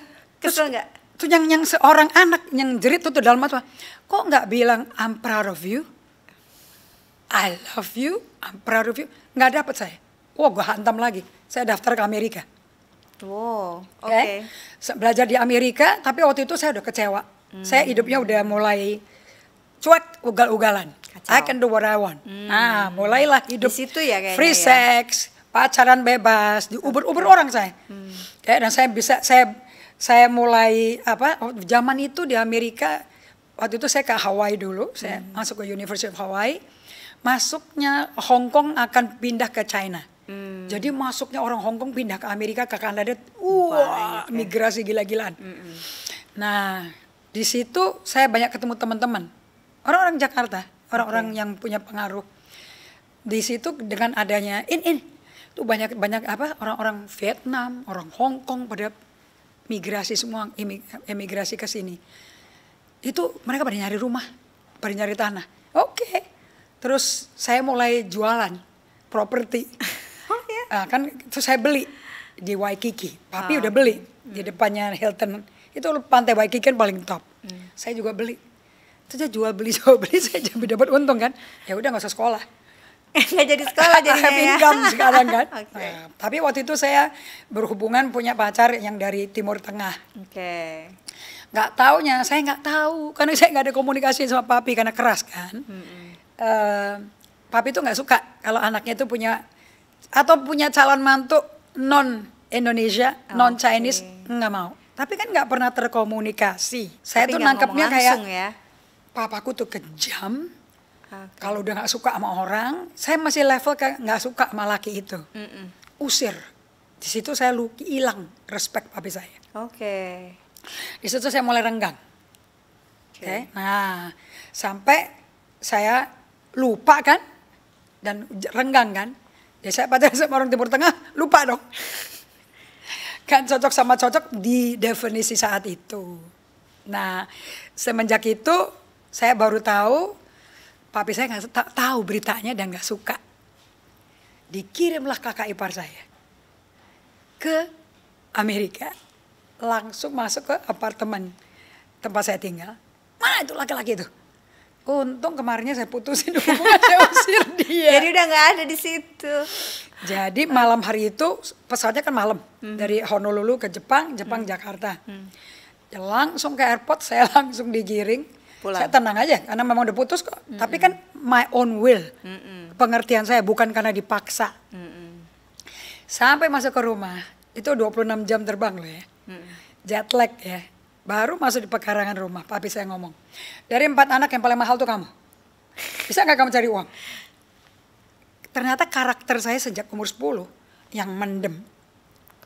kesel nggak? Tuh yang, yang seorang anak yang jerit tuh, tuh dalam hati, kok nggak bilang I'm proud of you? I love you, I'm proud of you. Nggak dapet saya. Wah, wow, gue hantam lagi. Saya daftar ke Amerika. Wow, ya. oke. Okay. Okay. Belajar di Amerika, tapi waktu itu saya udah kecewa. Hmm. Saya hidupnya udah mulai cuek, ugal-ugalan Kacau. I can do what I want. Hmm. Nah, mulailah hidup Di situ ya kayaknya. Free ya. sex, pacaran bebas, diuber-uber uber orang saya. Hmm. Kayak eh, dan saya bisa saya saya mulai apa zaman itu di Amerika waktu itu saya ke Hawaii dulu, saya hmm. masuk ke University of Hawaii. Masuknya Hong Kong akan pindah ke China. Hmm. Jadi masuknya orang Hong Kong pindah ke Amerika ke Kanada, wah wow, iya, iya. migrasi gila-gilaan. Hmm. Nah, di situ saya banyak ketemu teman-teman orang-orang Jakarta orang-orang okay. yang punya pengaruh di situ dengan adanya in in tuh banyak banyak apa orang-orang Vietnam orang Hong Kong pada migrasi semua emigrasi ke sini itu mereka pada nyari rumah pada nyari tanah oke okay. terus saya mulai jualan properti oh, yeah. Iya. kan terus saya beli di Waikiki tapi ah. udah beli di hmm. depannya Hilton itu pantai Waikiki kan paling top hmm. saya juga beli saya jual beli jual beli saya jadi dapat untung kan. Ya udah nggak usah sekolah. Eh, nggak jadi sekolah jadi Have ya? income sekarang kan. okay. nah, tapi waktu itu saya berhubungan punya pacar yang dari Timur Tengah. Oke. Okay. nggak taunya, saya nggak tahu karena saya nggak ada komunikasi sama papi karena keras kan. Mm -hmm. uh, papi itu nggak suka kalau anaknya itu punya atau punya calon mantu non Indonesia, okay. non Chinese nggak mau. Tapi kan nggak pernah terkomunikasi. Saya Tapi tuh nangkepnya kayak ya? papaku tuh kejam. Okay. Kalau udah nggak suka sama orang, saya masih level kayak nggak suka sama laki itu. Mm -mm. Usir. Di situ saya luki hilang respect papi saya. Oke. Okay. Di situ saya mulai renggang. Oke. Okay. Okay. Nah, sampai saya lupa kan dan renggang kan. Ya saya pacaran sama orang Timur Tengah, lupa dong. kan cocok sama cocok di definisi saat itu. Nah, semenjak itu saya baru tahu, papi saya nggak tahu beritanya dan nggak suka. Dikirimlah kakak ipar saya ke Amerika, langsung masuk ke apartemen tempat saya tinggal. Mana itu laki-laki itu? Untung kemarinnya saya putusin hubungan, saya usir dia. Jadi udah nggak ada di situ. Jadi malam hari itu pesawatnya kan malam hmm. dari Honolulu ke Jepang, Jepang hmm. Jakarta. Hmm. langsung ke airport saya langsung digiring pulang. Saya tenang aja karena memang udah putus kok. Mm -mm. Tapi kan my own will. Mm -mm. Pengertian saya bukan karena dipaksa. Mm -mm. Sampai masuk ke rumah itu 26 jam terbang loh ya. Mm -mm. Jet lag ya. Baru masuk di pekarangan rumah, tapi saya ngomong. Dari empat anak yang paling mahal tuh kamu. Bisa nggak kamu cari uang? Ternyata karakter saya sejak umur 10 yang mendem.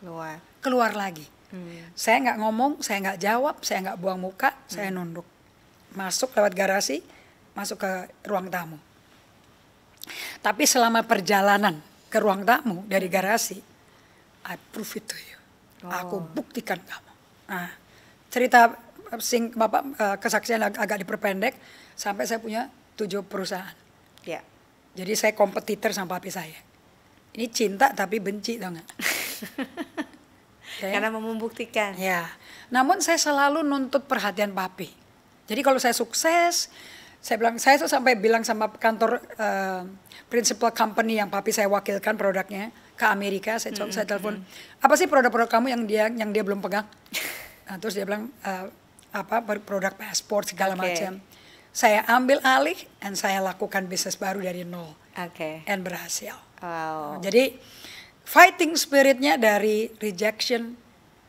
Keluar. Keluar lagi. Hmm. Saya nggak ngomong, saya nggak jawab, saya nggak buang muka, hmm. saya nunduk masuk lewat garasi, masuk ke ruang tamu. Tapi selama perjalanan ke ruang tamu dari garasi, I prove it to you. Oh. Aku buktikan kamu. Nah, cerita eh, sing bapak eh, kesaksian agak diperpendek sampai saya punya tujuh perusahaan. Ya. Yeah. Jadi saya kompetitor sama papi saya. Ini cinta tapi benci tau nggak? okay. Karena mau membuktikan. Ya. Namun saya selalu nuntut perhatian papi jadi kalau saya sukses, saya bilang saya tuh sampai bilang sama kantor uh, principal company yang papi saya wakilkan produknya ke Amerika, saya mm -hmm. saya hmm, telepon, hmm. apa sih produk-produk kamu yang dia yang dia belum pegang? nah, terus dia bilang uh, apa produk paspor segala okay. macam. Saya ambil alih dan saya lakukan bisnis baru dari nol. Oke. Okay. Dan berhasil. Wow. Nah, jadi fighting spiritnya dari rejection,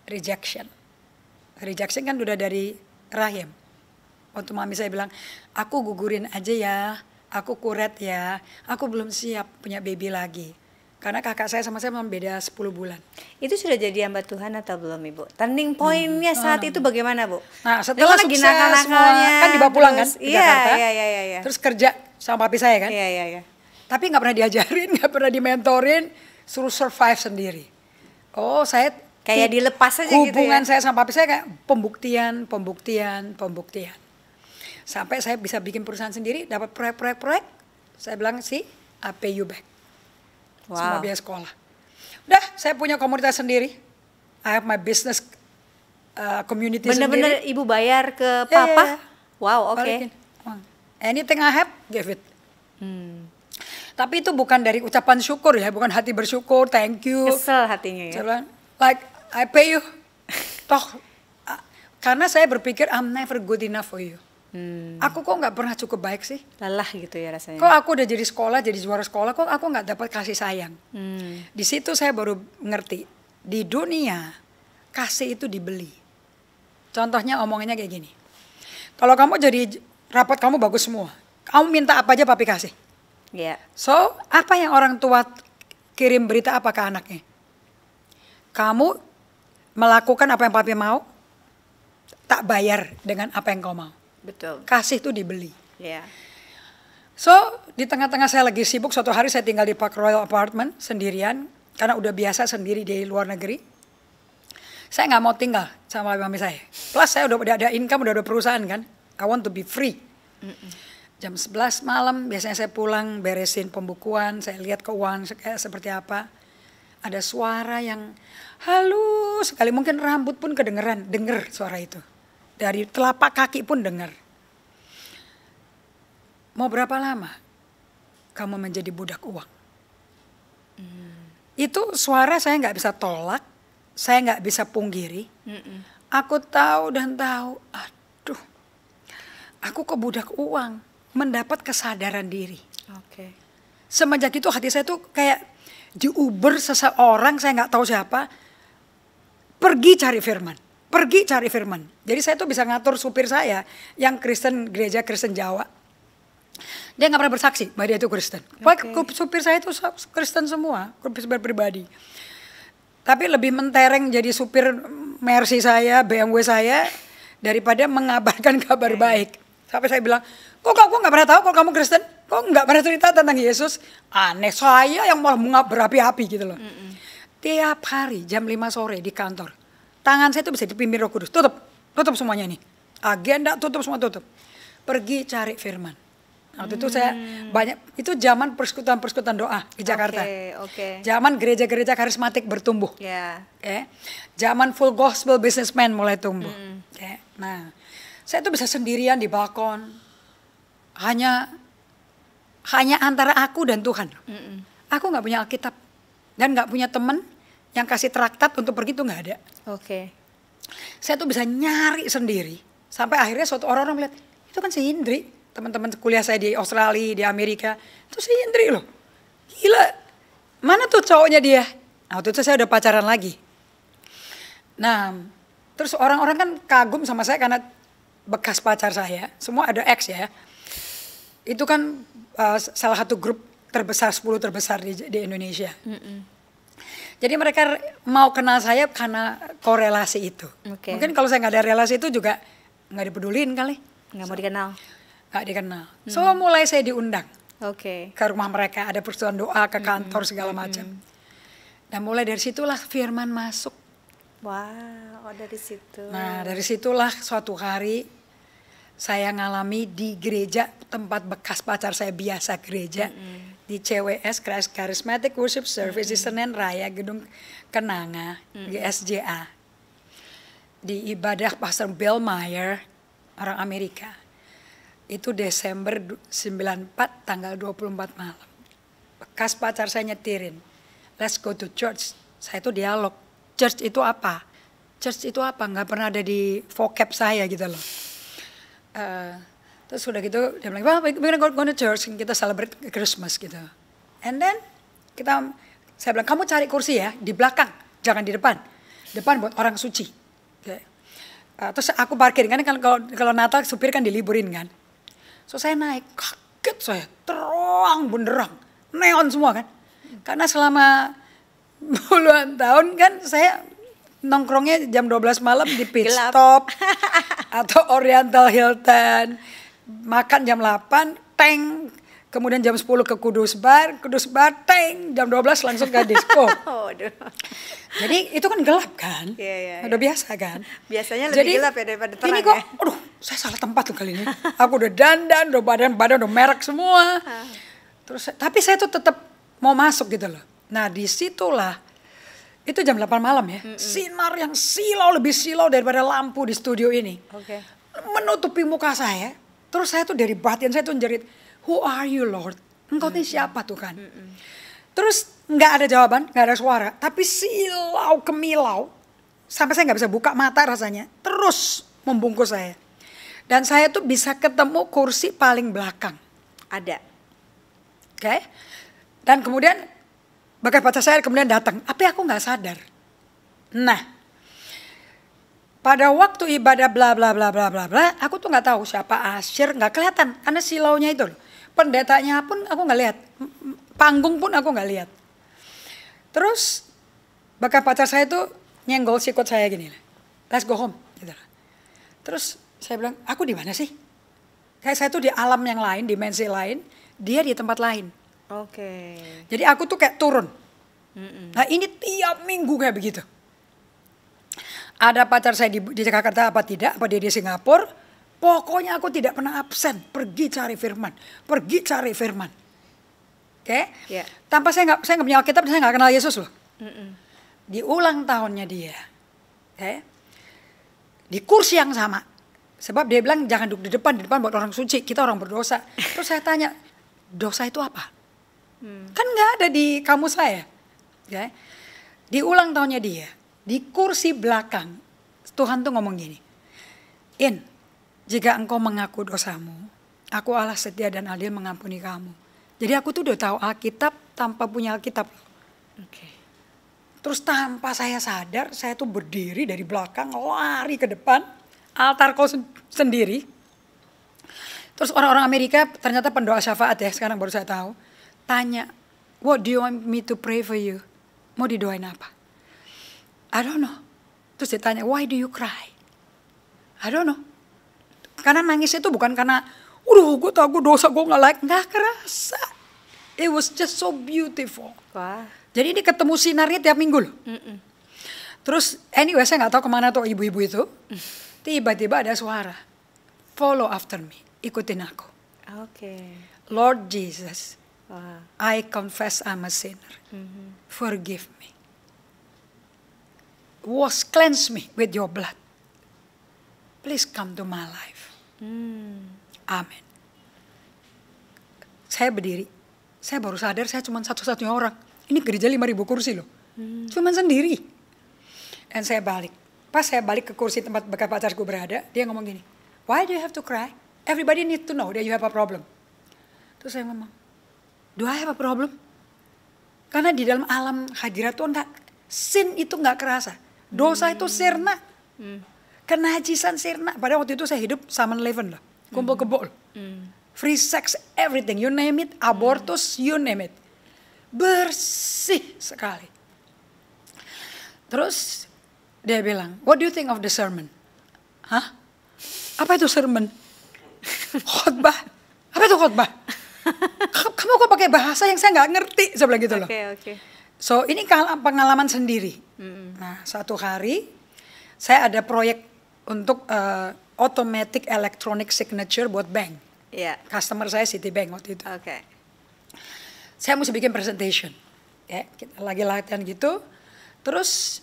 rejection. Rejection kan sudah dari rahim waktu mami saya bilang aku gugurin aja ya aku kuret ya aku belum siap punya baby lagi karena kakak saya sama saya memang beda 10 bulan. Itu sudah jadi hamba Tuhan atau belum Ibu? Turning hmm. pointnya hmm. saat hmm. itu bagaimana Bu? Nah setelah Dia sukses nakal semua, kan dibawa pulang kan terus, kan ke iya, Jakarta. Iya, iya, iya, iya. Terus kerja sama papi saya kan. Iya, iya, iya. Tapi nggak pernah diajarin, nggak pernah dimentorin, suruh survive sendiri. Oh saya kayak dilepas aja gitu ya? hubungan gitu Hubungan ya? saya sama papi saya kayak pembuktian, pembuktian, pembuktian. Sampai saya bisa bikin perusahaan sendiri, dapat proyek-proyek-proyek. Saya bilang sih, I pay you back. Wow. Semua biaya sekolah. Udah, saya punya komunitas sendiri. I have my business uh, community Bener -bener sendiri. Bener-bener ibu bayar ke iya, papa? Yeah, yeah. Wow, oke. Okay. Anything I have, give it. Hmm. Tapi itu bukan dari ucapan syukur ya, bukan hati bersyukur, thank you. Kesel hatinya ya. Cuman, like, I pay you. Toh, uh, karena saya berpikir I'm never good enough for you. Hmm. Aku kok nggak pernah cukup baik sih? Lelah gitu ya rasanya. Kok aku udah jadi sekolah, jadi juara sekolah, kok aku nggak dapat kasih sayang? Hmm. Di situ saya baru ngerti di dunia kasih itu dibeli. Contohnya omongannya kayak gini. Kalau kamu jadi rapat kamu bagus semua, kamu minta apa aja papi kasih. Iya. Yeah. So apa yang orang tua kirim berita apa ke anaknya? Kamu melakukan apa yang papi mau, tak bayar dengan apa yang kau mau. Betul. Kasih itu dibeli. Yeah. So di tengah-tengah saya lagi sibuk suatu hari saya tinggal di Park Royal Apartment sendirian karena udah biasa sendiri di luar negeri. Saya nggak mau tinggal sama mami saya. Plus saya udah, udah ada income udah ada perusahaan kan. I want to be free. Mm -mm. Jam 11 malam biasanya saya pulang beresin pembukuan, saya lihat keuangan eh, seperti apa. Ada suara yang halus sekali mungkin rambut pun kedengeran, denger suara itu. Dari telapak kaki pun dengar. Mau berapa lama kamu menjadi budak uang? Hmm. Itu suara saya nggak bisa tolak, saya nggak bisa pungkiri. Hmm. Aku tahu dan tahu, aduh, aku ke budak uang, mendapat kesadaran diri. Oke. Okay. Semenjak itu hati saya tuh kayak diuber seseorang, saya nggak tahu siapa, pergi cari firman pergi cari firman. Jadi saya tuh bisa ngatur supir saya yang Kristen gereja Kristen Jawa. Dia nggak pernah bersaksi bahwa dia itu Kristen. Okay. Supir saya itu Kristen semua, supir pribadi. Tapi lebih mentereng jadi supir Mercy saya, BMW saya daripada mengabarkan kabar okay. baik. Sampai saya bilang, kok kamu nggak pernah tahu kalau kamu Kristen? Kok nggak pernah cerita tentang Yesus? Aneh saya yang malah berapi-api gitu loh. Mm -mm. Tiap hari jam 5 sore di kantor Tangan saya itu bisa dipimpin roh kudus. Tutup. Tutup semuanya ini. Agenda tutup semua tutup. Pergi cari firman. Nah, waktu hmm. itu saya hmm. banyak itu zaman persekutuan-persekutuan doa di Jakarta. Okay, okay. Zaman gereja-gereja karismatik bertumbuh. Yeah. Okay. Zaman full gospel businessman mulai tumbuh. Hmm. Okay. Nah, saya tuh bisa sendirian di balkon. Hanya hanya antara aku dan Tuhan. Mm -mm. Aku nggak punya Alkitab dan nggak punya teman yang kasih traktat untuk pergi tuh nggak ada. Oke. Okay. Saya tuh bisa nyari sendiri sampai akhirnya suatu orang orang melihat itu kan si Indri teman-teman kuliah saya di Australia di Amerika itu si Indri loh gila mana tuh cowoknya dia nah, waktu itu saya udah pacaran lagi nah terus orang-orang kan kagum sama saya karena bekas pacar saya semua ada ex ya itu kan uh, salah satu grup terbesar 10 terbesar di, di Indonesia mm -mm. Jadi mereka mau kenal saya karena korelasi itu. Okay. Mungkin kalau saya nggak ada relasi itu juga nggak dipedulin kali. Nggak so, mau dikenal. Nggak dikenal. Hmm. So mulai saya diundang. Oke. Okay. Ke rumah mereka ada persetujuan doa ke hmm, kantor hmm. segala hmm, macam. Hmm. Dan nah, mulai dari situlah Firman masuk. Wow, oh dari situ. Nah dari situlah suatu hari saya ngalami di gereja tempat bekas pacar saya biasa gereja. Hmm, hmm di CWS Christ Charismatic Worship Service mm -hmm. di Senen Raya Gedung Kenanga mm -hmm. GSJA di ibadah Pastor Bill Meyer orang Amerika itu Desember 94 tanggal 24 malam bekas pacar saya nyetirin let's go to church saya itu dialog church itu apa church itu apa nggak pernah ada di vocab saya gitu loh uh, Terus udah gitu dia bilang, well, we're gonna go, go to church, kita celebrate Christmas gitu. And then kita, saya bilang, kamu cari kursi ya, di belakang, jangan di depan. Depan buat orang suci. Okay. Uh, eh, terus aku parkir, kan kalau, kalau Natal supir kan diliburin kan. So saya naik, kaget saya, terang benderang, neon semua kan. Karena selama puluhan tahun kan saya nongkrongnya jam 12 malam di pit stop atau Oriental Hilton makan jam 8, teng. Kemudian jam 10 ke Kudus Bar, Kudus Bar, teng. Jam 12 langsung ke disco. Jadi itu kan gelap kan? Iya, yeah, iya. udah biasa kan? Biasanya lebih Jadi, gelap ya daripada terang ini kok, ya? aduh saya salah tempat tuh kali ini. Aku udah dandan, udah badan-badan, udah merek semua. Ah. Terus, tapi saya tuh tetap mau masuk gitu loh. Nah disitulah itu jam 8 malam ya. Mm -mm. Sinar yang silau lebih silau daripada lampu di studio ini. Okay. Menutupi muka saya. Terus saya tuh dari batin saya tuh menjerit, Who are you Lord? Engkau ini siapa kan? Terus nggak ada jawaban, nggak ada suara. Tapi silau kemilau, sampai saya nggak bisa buka mata rasanya. Terus membungkus saya. Dan saya tuh bisa ketemu kursi paling belakang. Ada. Oke. Okay? Dan kemudian bagai pacar saya kemudian datang. Tapi aku nggak sadar. Nah, pada waktu ibadah bla bla bla bla bla bla aku tuh nggak tahu siapa asyir nggak kelihatan karena silaunya itu loh. pendetanya pun aku nggak lihat panggung pun aku nggak lihat terus bakal pacar saya tuh nyenggol sikut saya gini let's go home gitu lah. terus saya bilang aku di mana sih kayak saya tuh di alam yang lain dimensi lain dia di tempat lain oke okay. jadi aku tuh kayak turun mm -mm. nah ini tiap minggu kayak begitu ada pacar saya di, di Jakarta apa tidak, apa dia di Singapura, pokoknya aku tidak pernah absen, pergi cari firman, pergi cari firman. Oke? Okay? Ya. Yeah. Tanpa saya nggak saya nggak punya Alkitab, saya nggak kenal Yesus loh. Mm -mm. Di ulang tahunnya dia, oke? Okay? Di kursi yang sama, sebab dia bilang jangan duduk di depan, di depan buat orang suci, kita orang berdosa. Terus saya tanya, dosa itu apa? Hmm. Kan nggak ada di kamu saya, oke? Okay? Di ulang tahunnya dia, di kursi belakang Tuhan tuh ngomong gini, In, jika engkau mengaku dosamu, aku Allah setia dan adil mengampuni kamu. Jadi aku tuh udah tahu Alkitab tanpa punya Alkitab. Okay. Terus tanpa saya sadar, saya tuh berdiri dari belakang, lari ke depan, altar kau sendiri. Terus orang-orang Amerika ternyata pendoa syafaat ya, sekarang baru saya tahu. Tanya, what do you want me to pray for you? Mau didoain apa? I don't know. Terus dia tanya, why do you cry? I don't know. Karena nangis itu bukan karena, udah gue tau gue dosa, gue gak like. Gak kerasa. It was just so beautiful. Wah. Jadi ini ketemu sinarnya tiap minggu loh. Mm -mm. Terus anyway saya gak tau kemana tuh ibu-ibu itu. Tiba-tiba ada suara. Follow after me. Ikutin aku. Okay. Lord Jesus, wow. I confess I'm a sinner. Mm -hmm. Forgive me was cleanse me with your blood. Please come to my life. Hmm. Amin. Saya berdiri. Saya baru sadar saya cuma satu-satunya orang. Ini gereja 5000 kursi loh. Hmm. Cuman sendiri. Dan saya balik. Pas saya balik ke kursi tempat bekas pacarku berada, dia ngomong gini, Why do you have to cry? Everybody need to know that you have a problem. Terus saya ngomong, Do I have a problem? Karena di dalam alam hadirat Tuhan, sin itu nggak kerasa. Dosa itu sirna. Hmm. Kenajisan sirna. Pada waktu itu saya hidup sama eleven lah. Kumpul hmm. kebol. Hmm. Free sex, everything. You name it. Abortus, hmm. you name it. Bersih sekali. Terus dia bilang, what do you think of the sermon? Hah? Apa itu sermon? khotbah. Apa itu khotbah? Kamu kok pakai bahasa yang saya nggak ngerti? Saya bilang gitu loh. Oke, okay. oke So ini pengalaman sendiri. Mm. Nah satu hari saya ada proyek untuk uh, automatic electronic signature buat bank. Yeah. Customer saya Citibank waktu itu. Oke. Okay. Saya mesti bikin presentation. Ya, kita lagi latihan gitu. Terus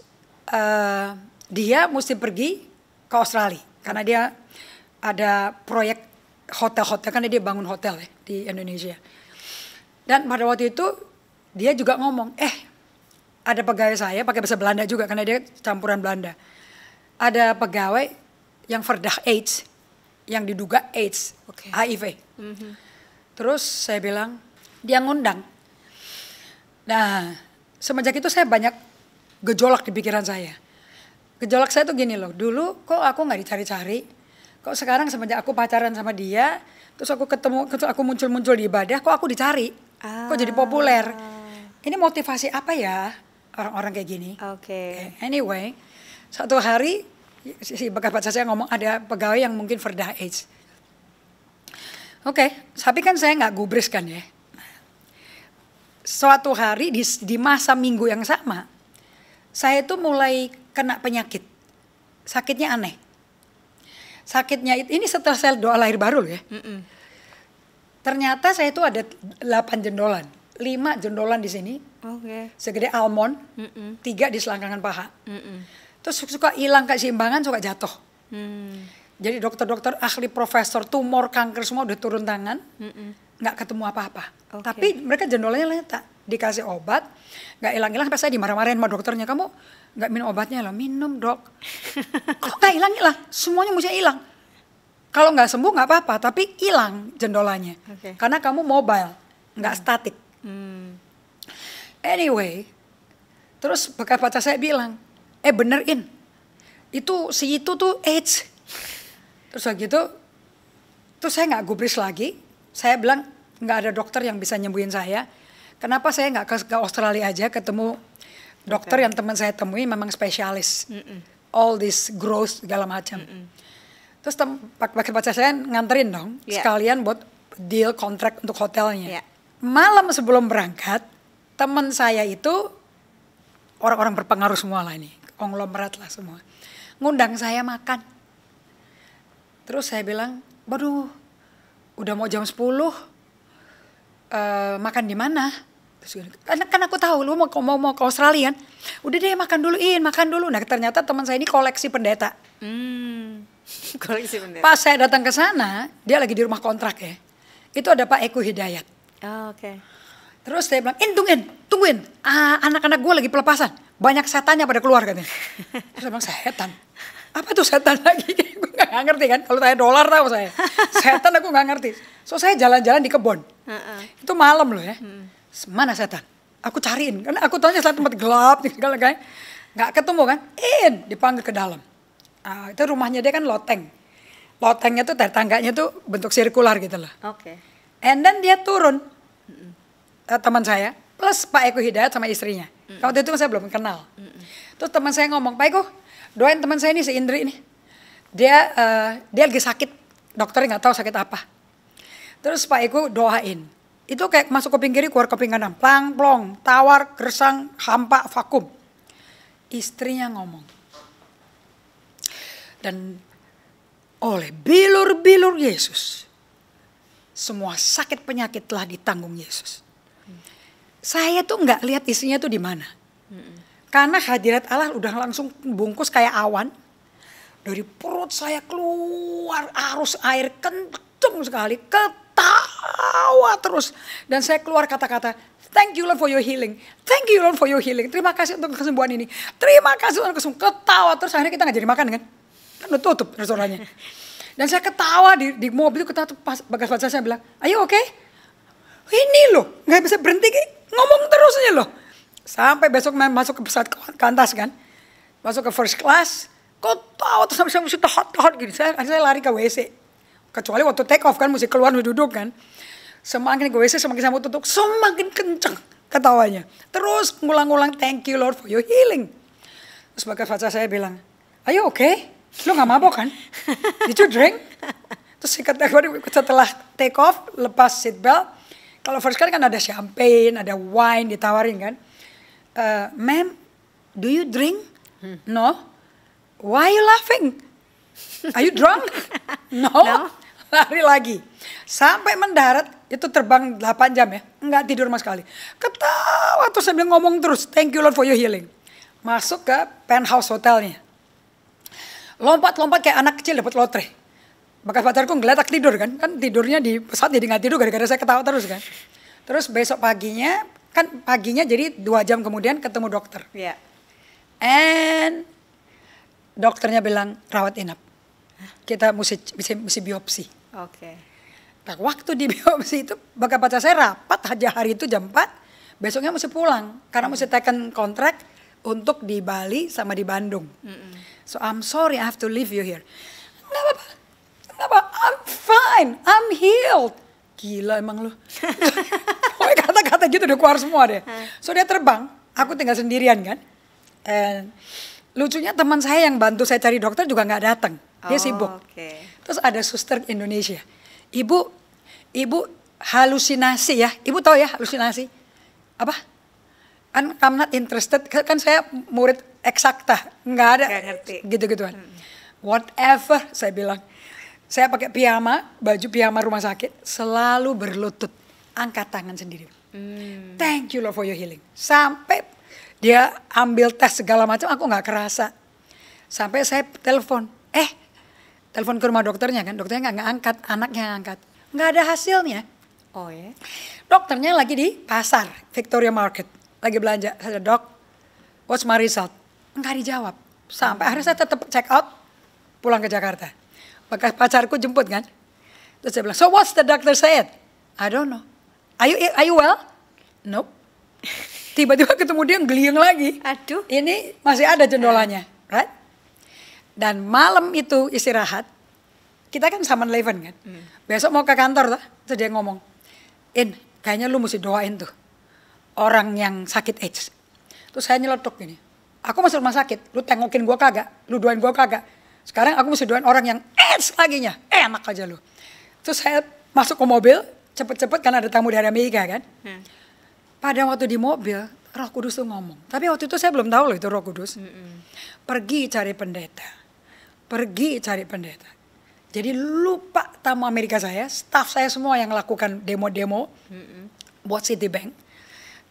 uh, dia mesti pergi ke Australia karena dia ada proyek hotel-hotel karena dia bangun hotel ya di Indonesia. Dan pada waktu itu dia juga ngomong, eh ada pegawai saya pakai bahasa Belanda juga karena dia campuran Belanda. Ada pegawai yang verdah AIDS, yang diduga AIDS, okay. HIV. Mm -hmm. Terus saya bilang dia ngundang. Nah semenjak itu saya banyak gejolak di pikiran saya. Gejolak saya tuh gini loh, dulu kok aku nggak dicari-cari, kok sekarang semenjak aku pacaran sama dia, terus aku ketemu, terus aku muncul-muncul di ibadah, kok aku dicari, ah. kok jadi populer ah ini motivasi apa ya orang-orang kayak gini? Oke. Okay. Eh, okay. Anyway, satu hari si bakat saya ngomong ada pegawai yang mungkin Verda age. Oke, okay. tapi kan saya nggak gubris kan ya. Suatu hari di, di masa minggu yang sama, saya itu mulai kena penyakit. Sakitnya aneh. Sakitnya ini setelah saya doa lahir baru ya. Mm -mm. Ternyata saya itu ada 8 jendolan lima jendolan di sini, okay. segede almond, mm -mm. tiga di selangkangan paha. Mm -mm. Terus suka hilang keseimbangan, suka jatuh. Mm. Jadi dokter-dokter, ahli profesor, tumor, kanker semua udah turun tangan, mm -mm. ketemu apa-apa. Okay. Tapi mereka jendolanya letak, dikasih obat, nggak hilang-hilang. pasti saya dimarah-marahin sama dokternya, kamu nggak minum obatnya loh, minum dok. Kok nggak hilang-hilang? Semuanya mesti hilang. Kalau nggak sembuh nggak apa-apa, tapi hilang jendolannya. Okay. Karena kamu mobile, nggak hmm. statik. Hmm. Anyway, terus bekas pacar saya bilang, eh benerin, itu si itu tuh AIDS. Terus gitu, terus saya nggak gubris lagi, saya bilang nggak ada dokter yang bisa nyembuhin saya. Kenapa saya nggak ke, ke Australia aja ketemu dokter okay. yang teman saya temui memang spesialis. Mm -mm. All this growth segala macam. Mm -mm. Terus pakai pacar saya nganterin dong yeah. sekalian buat deal kontrak untuk hotelnya. Yeah malam sebelum berangkat teman saya itu orang-orang berpengaruh semua lah ini konglomerat lah semua ngundang saya makan terus saya bilang baru udah mau jam 10 uh, eh, makan di mana karena kan aku tahu lu mau mau mau ke Australia kan udah deh makan duluin, makan dulu nah ternyata teman saya ini koleksi pendeta hmm, koleksi pendeta pas saya datang ke sana dia lagi di rumah kontrak ya itu ada Pak Eko Hidayat Oh, Oke. Okay. Terus saya bilang, tungguin, tungguin. Ah, anak-anak gue lagi pelepasan. Banyak setannya pada keluar katanya. Terus dia bilang, setan? Apa tuh setan lagi? gue gak ngerti kan. Kalau tanya dolar tau saya. setan aku gak ngerti. So saya jalan-jalan di kebun. Uh -uh. Itu malam loh ya. Hmm. Mana setan? Aku cariin. Karena aku tanya saat tempat gelap. segala kayak. Gak ketemu kan. In, dipanggil ke dalam. Ah, itu rumahnya dia kan loteng. Lotengnya tuh tetangganya tuh bentuk sirkular gitu loh. Oke. Okay and then dia turun uh, teman saya plus Pak Eko Hidayat sama istrinya mm waktu itu saya belum kenal mm terus teman saya ngomong Pak Eko doain teman saya ini si Indri ini dia uh, dia lagi sakit dokter nggak tahu sakit apa terus Pak Eko doain itu kayak masuk ke kiri keluar ke kanan plang plong tawar gersang hampa vakum istrinya ngomong dan oleh bilur-bilur Yesus semua sakit penyakit telah ditanggung Yesus. Hmm. Saya tuh nggak lihat isinya tuh di mana. Hmm. Karena hadirat Allah udah langsung bungkus kayak awan. Dari perut saya keluar arus air kenceng sekali, ketawa terus. Dan saya keluar kata-kata, Thank you Lord for your healing. Thank you Lord for your healing. Terima kasih untuk kesembuhan ini. Terima kasih untuk kesembuhan. Ketawa terus akhirnya kita nggak jadi makan kan? Kan udah tutup restorannya. Dan saya ketawa di, di mobil itu ketawa tuh pas bagas pacar saya bilang, ayo oke. Okay? Ini loh, nggak bisa berhenti ngomong terusnya loh. Sampai besok masuk ke pesawat kantas kan. Masuk ke first class. Kok tahu terus sampai mesti hot hot gini. Saya, saya lari ke WC. Kecuali waktu take off kan mesti keluar duduk kan. Semakin ke WC semakin saya tutup semakin kenceng ketawanya. Terus ngulang-ngulang thank you Lord for your healing. Terus bagas pacar saya bilang, ayo oke. Okay? Lu gak mabok kan? Did you drink? Terus kata gue setelah take off, lepas seat belt, kalau first class kan ada champagne, ada wine ditawarin kan. Uh, Ma'am, do you drink? No. Why are you laughing? Are you drunk? no. no. Lari lagi. Sampai mendarat, itu terbang 8 jam ya. Enggak tidur sama sekali. Ketawa terus sambil ngomong terus. Thank you Lord for your healing. Masuk ke penthouse hotelnya. Lompat-lompat kayak anak kecil dapat lotre. Bekas pacarku ngeletak tidur kan. Kan tidurnya di pesawat jadi nggak tidur gara-gara saya ketawa terus kan. Terus besok paginya, kan paginya jadi dua jam kemudian ketemu dokter. Iya. Yeah. And dokternya bilang rawat inap. Kita mesti, mesti, mesti biopsi. Oke. Okay. Nah, waktu di biopsi itu bakal pacar saya rapat aja hari itu jam 4, besoknya mesti pulang karena mesti tekan kontrak untuk di Bali sama di Bandung. Mm -mm. So I'm sorry I have to leave you here. Enggak apa-apa. Enggak apa. I'm fine. I'm healed. Gila emang lu. Pokoknya kata-kata gitu udah keluar semua deh. So dia terbang, aku tinggal sendirian kan. And lucunya teman saya yang bantu saya cari dokter juga nggak datang. Dia oh, sibuk. Okay. Terus ada suster Indonesia. Ibu, ibu halusinasi ya. Ibu tahu ya halusinasi? Apa? kan I'm not interested kan saya murid eksakta nggak ada gak gitu-gituan hmm. whatever saya bilang saya pakai piyama baju piyama rumah sakit selalu berlutut angkat tangan sendiri hmm. thank you Lord for your healing sampai dia ambil tes segala macam aku nggak kerasa sampai saya telepon eh telepon ke rumah dokternya kan dokternya nggak angkat anaknya yang angkat nggak ada hasilnya oh ya dokternya lagi di pasar Victoria Market lagi belanja. Saya dok, what's my result? Enggak dijawab. Sampai akhirnya saya tetap check out, pulang ke Jakarta. Maka pacarku jemput kan. Terus saya bilang, so what's the doctor said? I don't know. Are you, are you well? Nope. Tiba-tiba ketemu dia ngeliung lagi. Aduh. Ini masih ada jendolanya, right? Dan malam itu istirahat, kita kan sama Levan kan. Hmm. Besok mau ke kantor, tuh. terus dia ngomong, In, kayaknya lu mesti doain tuh orang yang sakit AIDS. Terus saya nyelotok gini, aku masuk rumah sakit, lu tengokin gue kagak, lu doain gue kagak. Sekarang aku mesti doain orang yang AIDS lagi nya, eh, enak aja lu. Terus saya masuk ke mobil, cepet-cepet karena ada tamu dari Amerika kan. Hmm. Pada waktu di mobil, roh kudus tuh ngomong. Tapi waktu itu saya belum tahu loh itu roh kudus. Hmm Pergi cari pendeta. Pergi cari pendeta. Jadi lupa tamu Amerika saya, staff saya semua yang melakukan demo-demo mm buat Citibank.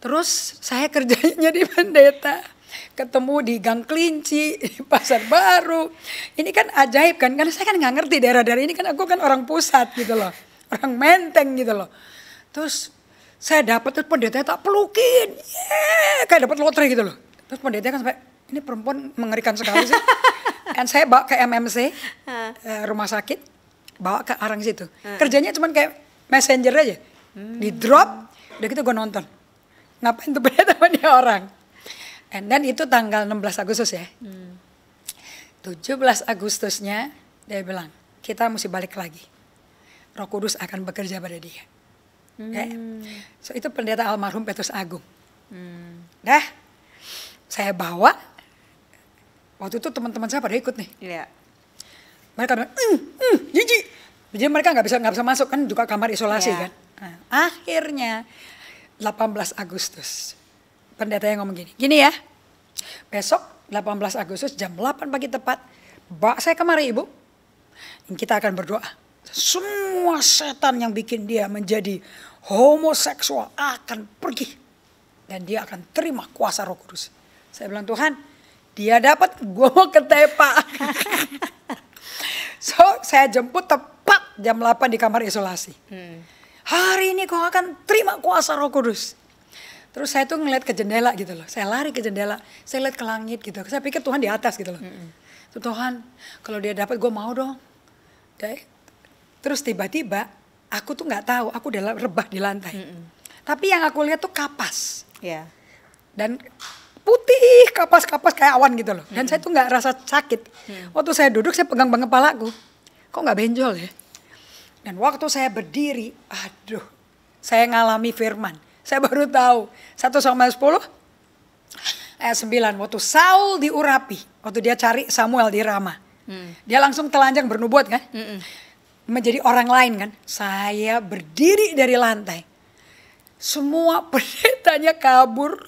Terus saya kerjanya di pendeta, ketemu di Gang Kelinci, di Pasar Baru. Ini kan ajaib kan, karena saya kan nggak ngerti daerah-daerah ini kan aku kan orang pusat gitu loh, orang menteng gitu loh. Terus saya dapat terus pendeta tak pelukin, yeah, kayak dapat lotre gitu loh. Terus pendeta kan sampai ini perempuan mengerikan sekali sih. Dan saya bawa ke MMC eh, rumah sakit, bawa ke arang situ. Kerjanya cuma kayak messenger aja, di drop, udah gitu gue nonton ngapain tuh punya temannya orang and then itu tanggal 16 Agustus ya hmm. 17 Agustusnya dia bilang kita mesti balik lagi Roh Kudus akan bekerja pada dia hmm. okay? so itu pendeta almarhum Petrus Agung hmm. dah saya bawa waktu itu teman-teman saya pada ikut nih yeah. mereka bilang mm, mm, jijik jadi mereka nggak bisa nggak bisa masuk kan juga kamar isolasi yeah. kan nah, akhirnya 18 Agustus. Pendeta yang ngomong gini, gini ya, besok 18 Agustus jam 8 pagi tepat, bak saya kemari ibu, kita akan berdoa. Semua setan yang bikin dia menjadi homoseksual akan pergi. Dan dia akan terima kuasa roh kudus. Saya bilang, Tuhan, dia dapat, gue mau ketepa. so, saya jemput tepat jam 8 di kamar isolasi. Hmm Hari ini kau akan terima kuasa roh kudus. Terus saya tuh ngeliat ke jendela gitu loh. Saya lari ke jendela, saya lihat ke langit gitu. Saya pikir Tuhan di atas gitu loh. Mm -hmm. Tuhan, kalau dia dapat gue mau dong. Okay. Terus tiba-tiba aku tuh nggak tahu, aku udah rebah di lantai. Mm -hmm. Tapi yang aku lihat tuh kapas. Yeah. Dan putih kapas-kapas kayak awan gitu loh. Dan mm -hmm. saya tuh nggak rasa sakit. Mm -hmm. Waktu saya duduk saya pegang-pegang kepalaku. Kok nggak benjol ya? Dan waktu saya berdiri, aduh, saya ngalami firman. Saya baru tahu, satu sama sepuluh, ayat sembilan, Waktu Saul diurapi, waktu dia cari Samuel di Rama. Hmm. Dia langsung telanjang bernubuat kan? Hmm -mm. Menjadi orang lain kan? Saya berdiri dari lantai. Semua pendetanya kabur.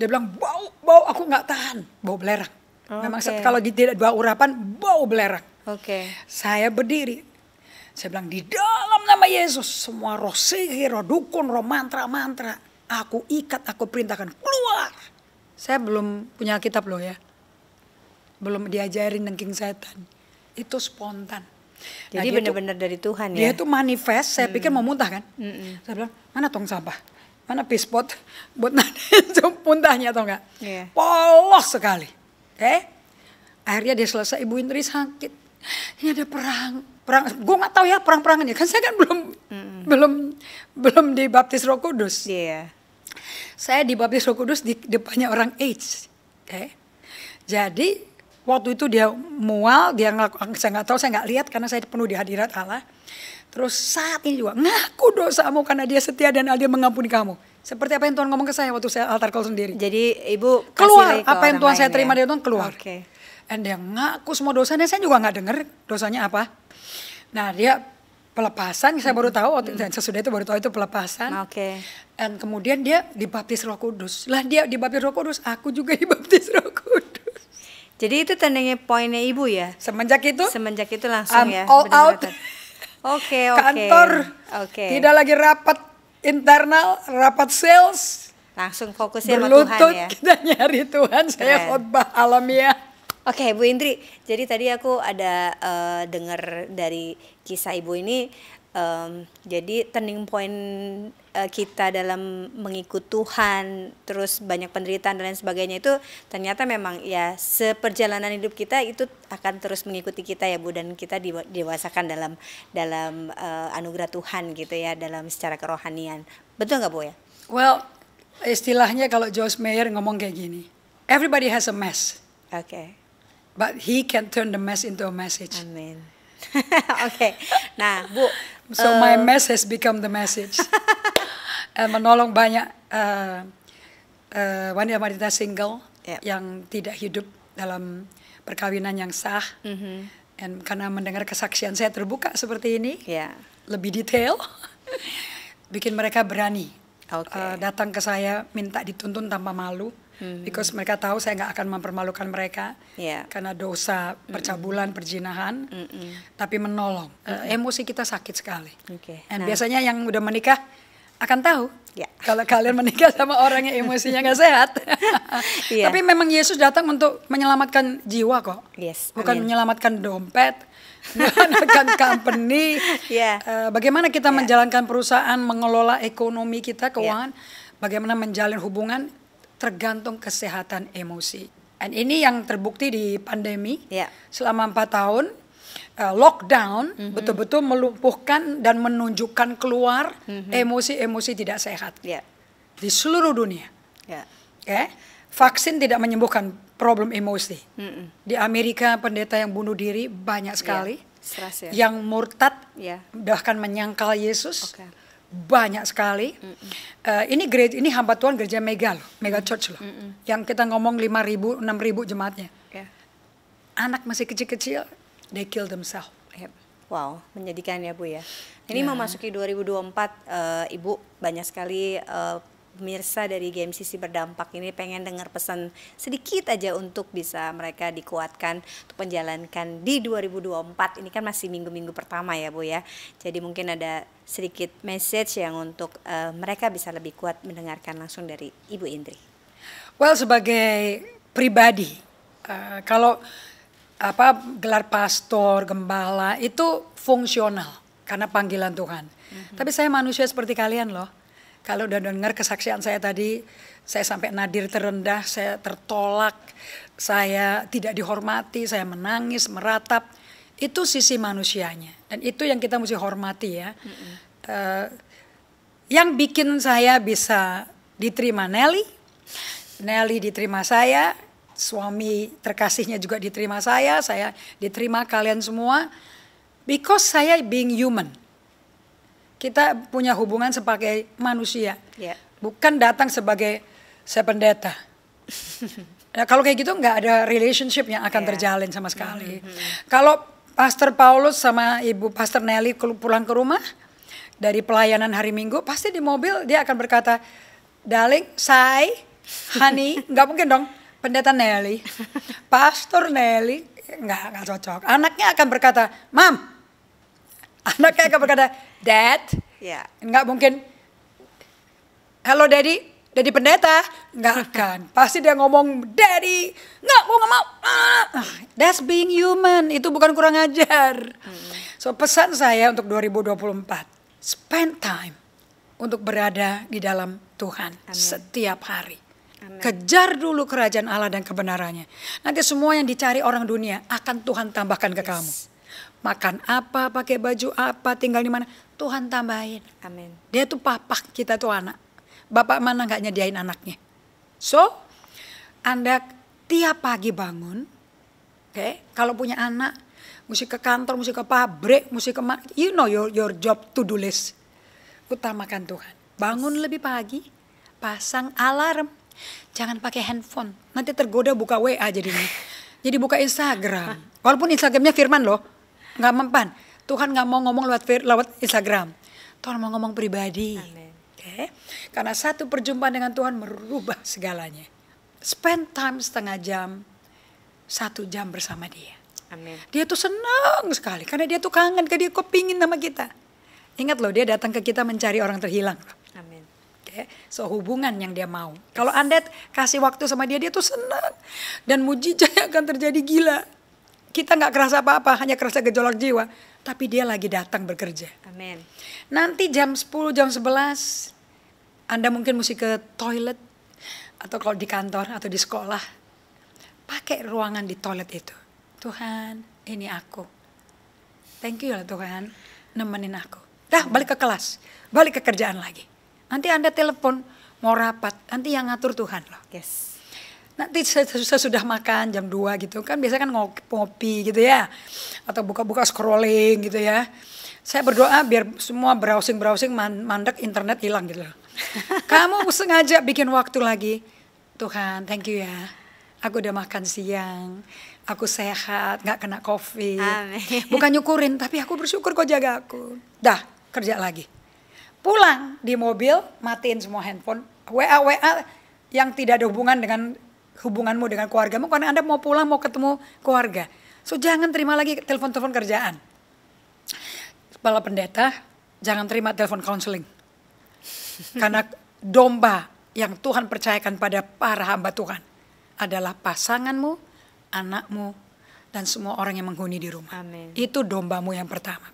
Dia bilang, bau, bau, aku gak tahan. Bau belerang. Okay. Memang kalau gitu tidak dua urapan, bau belerang. Oke. Okay. Saya berdiri saya bilang di dalam nama Yesus semua roh sihir, roh dukun, roh mantra-mantra. Aku ikat, aku perintahkan keluar. Saya belum punya kitab loh ya. Belum diajarin nengking setan. Itu spontan. Nah, Jadi nah, benar-benar dari Tuhan ya. Dia itu manifest, saya hmm. pikir mau muntah kan. Hmm. Saya bilang, mana tong sampah? Mana pispot buat nanti muntahnya atau enggak? Yeah. Polos sekali. Oke. Eh, okay? Akhirnya dia selesai, Ibu Indri sakit. Ini ada perang perang gue nggak tahu ya perang-perangannya kan saya kan belum mm. belum belum dibaptis Roh Kudus. Yeah. Saya dibaptis Roh Kudus di depannya orang AIDS. Oke. Okay. Jadi waktu itu dia mual, dia ngelakuin saya nggak tahu, saya nggak lihat karena saya penuh di hadirat Allah. Terus saat ini juga ngaku dosamu karena dia setia dan dia mengampuni kamu. Seperti apa yang Tuhan ngomong ke saya waktu saya altar call sendiri. Jadi ibu keluar apa yang Tuhan saya terima ya? dari Tuhan keluar. Okay. And dia ngaku semua dosanya, saya juga nggak dengar dosanya apa. Nah dia pelepasan, saya baru tahu, mm. dan sesudah itu baru tahu itu pelepasan. Ah, oke. Okay. Dan kemudian dia dibaptis roh kudus. Lah dia dibaptis roh kudus, aku juga dibaptis roh kudus. Jadi itu tandanya poinnya ibu ya? Semenjak itu? Semenjak itu langsung I'm ya? All benar out. Oke, oke. Okay, Kantor. Oke. Okay. Tidak lagi rapat internal, rapat sales. Langsung fokusnya sama Tuhan ya? Berlutut, kita nyari Tuhan, saya khotbah alamiah. Oke, okay, Bu Indri. Jadi tadi aku ada uh, dengar dari kisah Ibu ini um, jadi turning point uh, kita dalam mengikut Tuhan, terus banyak penderitaan dan lain sebagainya itu ternyata memang ya seperjalanan hidup kita itu akan terus mengikuti kita ya Bu dan kita dewasakan dalam dalam uh, anugerah Tuhan gitu ya dalam secara kerohanian. Betul nggak Bu ya? Well, istilahnya kalau Joyce Meyer ngomong kayak gini, everybody has a mess. Oke. Okay. But he can turn the mess into a message. Amin. Oke. okay. Nah, Bu. So uh, my eh, mess has become the message. uh, menolong banyak eh, wanita-wanita uh, uh, wanita single yep. yang tidak hidup dalam perkawinan yang sah. Mm -hmm. And karena mendengar kesaksian saya terbuka seperti ini, yeah. lebih detail, bikin mereka berani okay. uh, datang ke saya minta dituntun tanpa malu hmm. because mereka tahu saya nggak akan mempermalukan mereka yeah. karena dosa percabulan, mm perjinahan, mm tapi menolong. Uh, emosi kita sakit sekali. Okay. Dan nah. biasanya yang udah menikah akan tahu yeah. kalau kalian menikah sama orang yang emosinya nggak sehat. yeah. Tapi memang Yesus datang untuk menyelamatkan jiwa kok, yes. bukan Amin. menyelamatkan dompet, menyelamatkan company. Yeah. Uh, bagaimana kita yeah. menjalankan perusahaan, mengelola ekonomi kita, keuangan, yeah. bagaimana menjalin hubungan tergantung kesehatan emosi. Dan ini yang terbukti di pandemi yeah. selama empat tahun uh, lockdown mm-hmm. betul-betul melumpuhkan dan menunjukkan keluar mm-hmm. emosi-emosi tidak sehat yeah. di seluruh dunia. Yeah. Ya. Okay? Vaksin tidak menyembuhkan problem emosi. Mm-hmm. Di Amerika pendeta yang bunuh diri banyak ya. sekali, yeah. Stress, ya. yang murtad yeah. bahkan menyangkal Yesus. Okay banyak sekali. Mm -mm. Uh, ini gereja ini hamba Tuhan gereja mega loh, mega church loh. Mm -mm. Yang kita ngomong 5000, ribu, 6000 ribu jemaatnya. Yeah. Anak masih kecil-kecil, they kill themselves. Yep. Wow, menjadikan ya Bu ya. Ini yeah. memasuki 2024, uh, eh, Ibu banyak sekali uh, pemirsa dari game sisi berdampak ini pengen dengar pesan sedikit aja untuk bisa mereka dikuatkan untuk menjalankan di 2024 ini kan masih minggu-minggu pertama ya Bu ya jadi mungkin ada sedikit message yang untuk uh, mereka bisa lebih kuat mendengarkan langsung dari Ibu Indri well sebagai pribadi uh, kalau apa gelar pastor gembala itu fungsional karena panggilan Tuhan mm -hmm. tapi saya manusia seperti kalian loh kalau udah dengar kesaksian saya tadi, saya sampai nadir terendah, saya tertolak, saya tidak dihormati, saya menangis, meratap. Itu sisi manusianya. Dan itu yang kita mesti hormati ya. Mm -hmm. uh, yang bikin saya bisa diterima Nelly, Nelly diterima saya, suami terkasihnya juga diterima saya, saya diterima kalian semua. Because saya being human kita punya hubungan sebagai manusia, yeah. bukan datang sebagai sependeta. pendeta. Ya, kalau kayak gitu nggak ada relationship yang akan yeah. terjalin sama sekali. Mm -hmm. Kalau Pastor Paulus sama Ibu Pastor Nelly pulang ke rumah dari pelayanan hari Minggu, pasti di mobil dia akan berkata, "Darling, say, honey, nggak mungkin dong." pendeta Nelly, pastor Nelly, nggak nggak cocok. Anaknya akan berkata, mam, anaknya akan berkata, Dad. yeah. Enggak mungkin. Halo Daddy, Daddy pendeta. Enggak akan. Pasti dia ngomong Daddy. Enggak, mau nggak mau. Ah, that's being human. Itu bukan kurang ajar. Hmm. So pesan saya untuk 2024, spend time untuk berada di dalam Tuhan Amen. setiap hari. Amen. Kejar dulu kerajaan Allah dan kebenarannya. Nanti semua yang dicari orang dunia akan Tuhan tambahkan ke yes. kamu. Makan apa, pakai baju apa, tinggal di mana, Tuhan tambahin. Amin. Dia tuh papa, kita tuh anak. Bapak mana nggak nyediain anaknya. So, Anda tiap pagi bangun, oke, okay, kalau punya anak, mesti ke kantor, mesti ke pabrik, mesti ke, you know your, your job to do list. Utamakan Tuhan. Bangun lebih pagi, pasang alarm. Jangan pakai handphone, nanti tergoda buka WA jadinya. Jadi buka Instagram. Walaupun Instagramnya Firman loh, nggak mempan Tuhan nggak mau ngomong lewat lewat Instagram. Tuhan mau ngomong pribadi. Oke. Okay? Karena satu perjumpaan dengan Tuhan merubah segalanya. Spend time setengah jam, satu jam bersama Dia. Amin. Dia tuh senang sekali karena dia tuh kangen, ke dia kok pingin sama kita. Ingat loh, dia datang ke kita mencari orang terhilang. Amin. Okay? So hubungan yang dia mau. Kalau anda kasih waktu sama dia, dia tuh senang dan mujizat akan terjadi gila. Kita nggak kerasa apa-apa, hanya kerasa gejolak jiwa tapi dia lagi datang bekerja. Amin. Nanti jam 10, jam 11 Anda mungkin mesti ke toilet atau kalau di kantor atau di sekolah pakai ruangan di toilet itu. Tuhan, ini aku. Thank you ya Tuhan, nemenin aku. Dah balik ke kelas, balik ke kerjaan lagi. Nanti Anda telepon mau rapat, nanti yang ngatur Tuhan loh. Yes nanti saya sudah makan jam 2 gitu kan biasanya kan ngopi, gitu ya atau buka-buka scrolling gitu ya saya berdoa biar semua browsing browsing mandek internet hilang gitu loh kamu sengaja bikin waktu lagi Tuhan thank you ya aku udah makan siang aku sehat nggak kena covid Amin. bukan nyukurin tapi aku bersyukur kau jaga aku dah kerja lagi pulang di mobil matiin semua handphone wa wa yang tidak ada hubungan dengan hubunganmu dengan keluargamu karena Anda mau pulang mau ketemu keluarga. So jangan terima lagi telepon-telepon kerjaan. Kepala pendeta, jangan terima telepon counseling. Karena domba yang Tuhan percayakan pada para hamba Tuhan adalah pasanganmu, anakmu, dan semua orang yang menghuni di rumah. Amen. Itu dombamu yang pertama.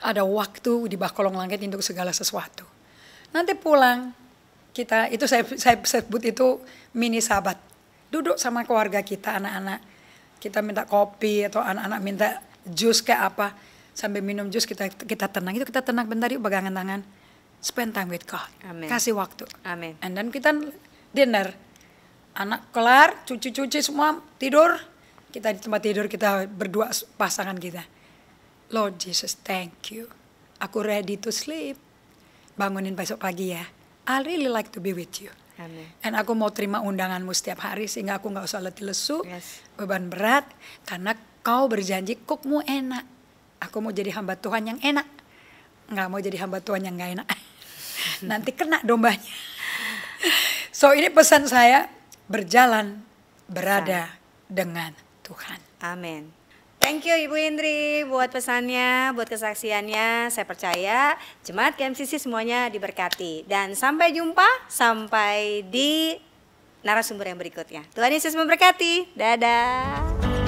Ada waktu di bawah kolong langit untuk segala sesuatu. Nanti pulang, kita itu saya, saya sebut itu mini sahabat duduk sama keluarga kita anak-anak kita minta kopi atau anak-anak minta jus kayak apa sambil minum jus kita kita tenang itu kita tenang bentar yuk pegangan tangan spend time with God Amen. kasih waktu Amen. and then kita dinner anak kelar cuci-cuci semua tidur kita di tempat tidur kita berdua pasangan kita Lord Jesus thank you aku ready to sleep bangunin besok pagi ya I really like to be with you dan aku mau terima undanganmu setiap hari sehingga aku nggak usah letih lesu, yes. beban berat, karena kau berjanji kukmu enak. Aku mau jadi hamba Tuhan yang enak, nggak mau jadi hamba Tuhan yang nggak enak. Nanti kena dombanya. so ini pesan saya berjalan berada dengan Tuhan. Amin. Thank you Ibu Indri buat pesannya, buat kesaksiannya. Saya percaya jemaat KMCC semuanya diberkati. Dan sampai jumpa sampai di narasumber yang berikutnya. Tuhan Yesus memberkati. Dadah.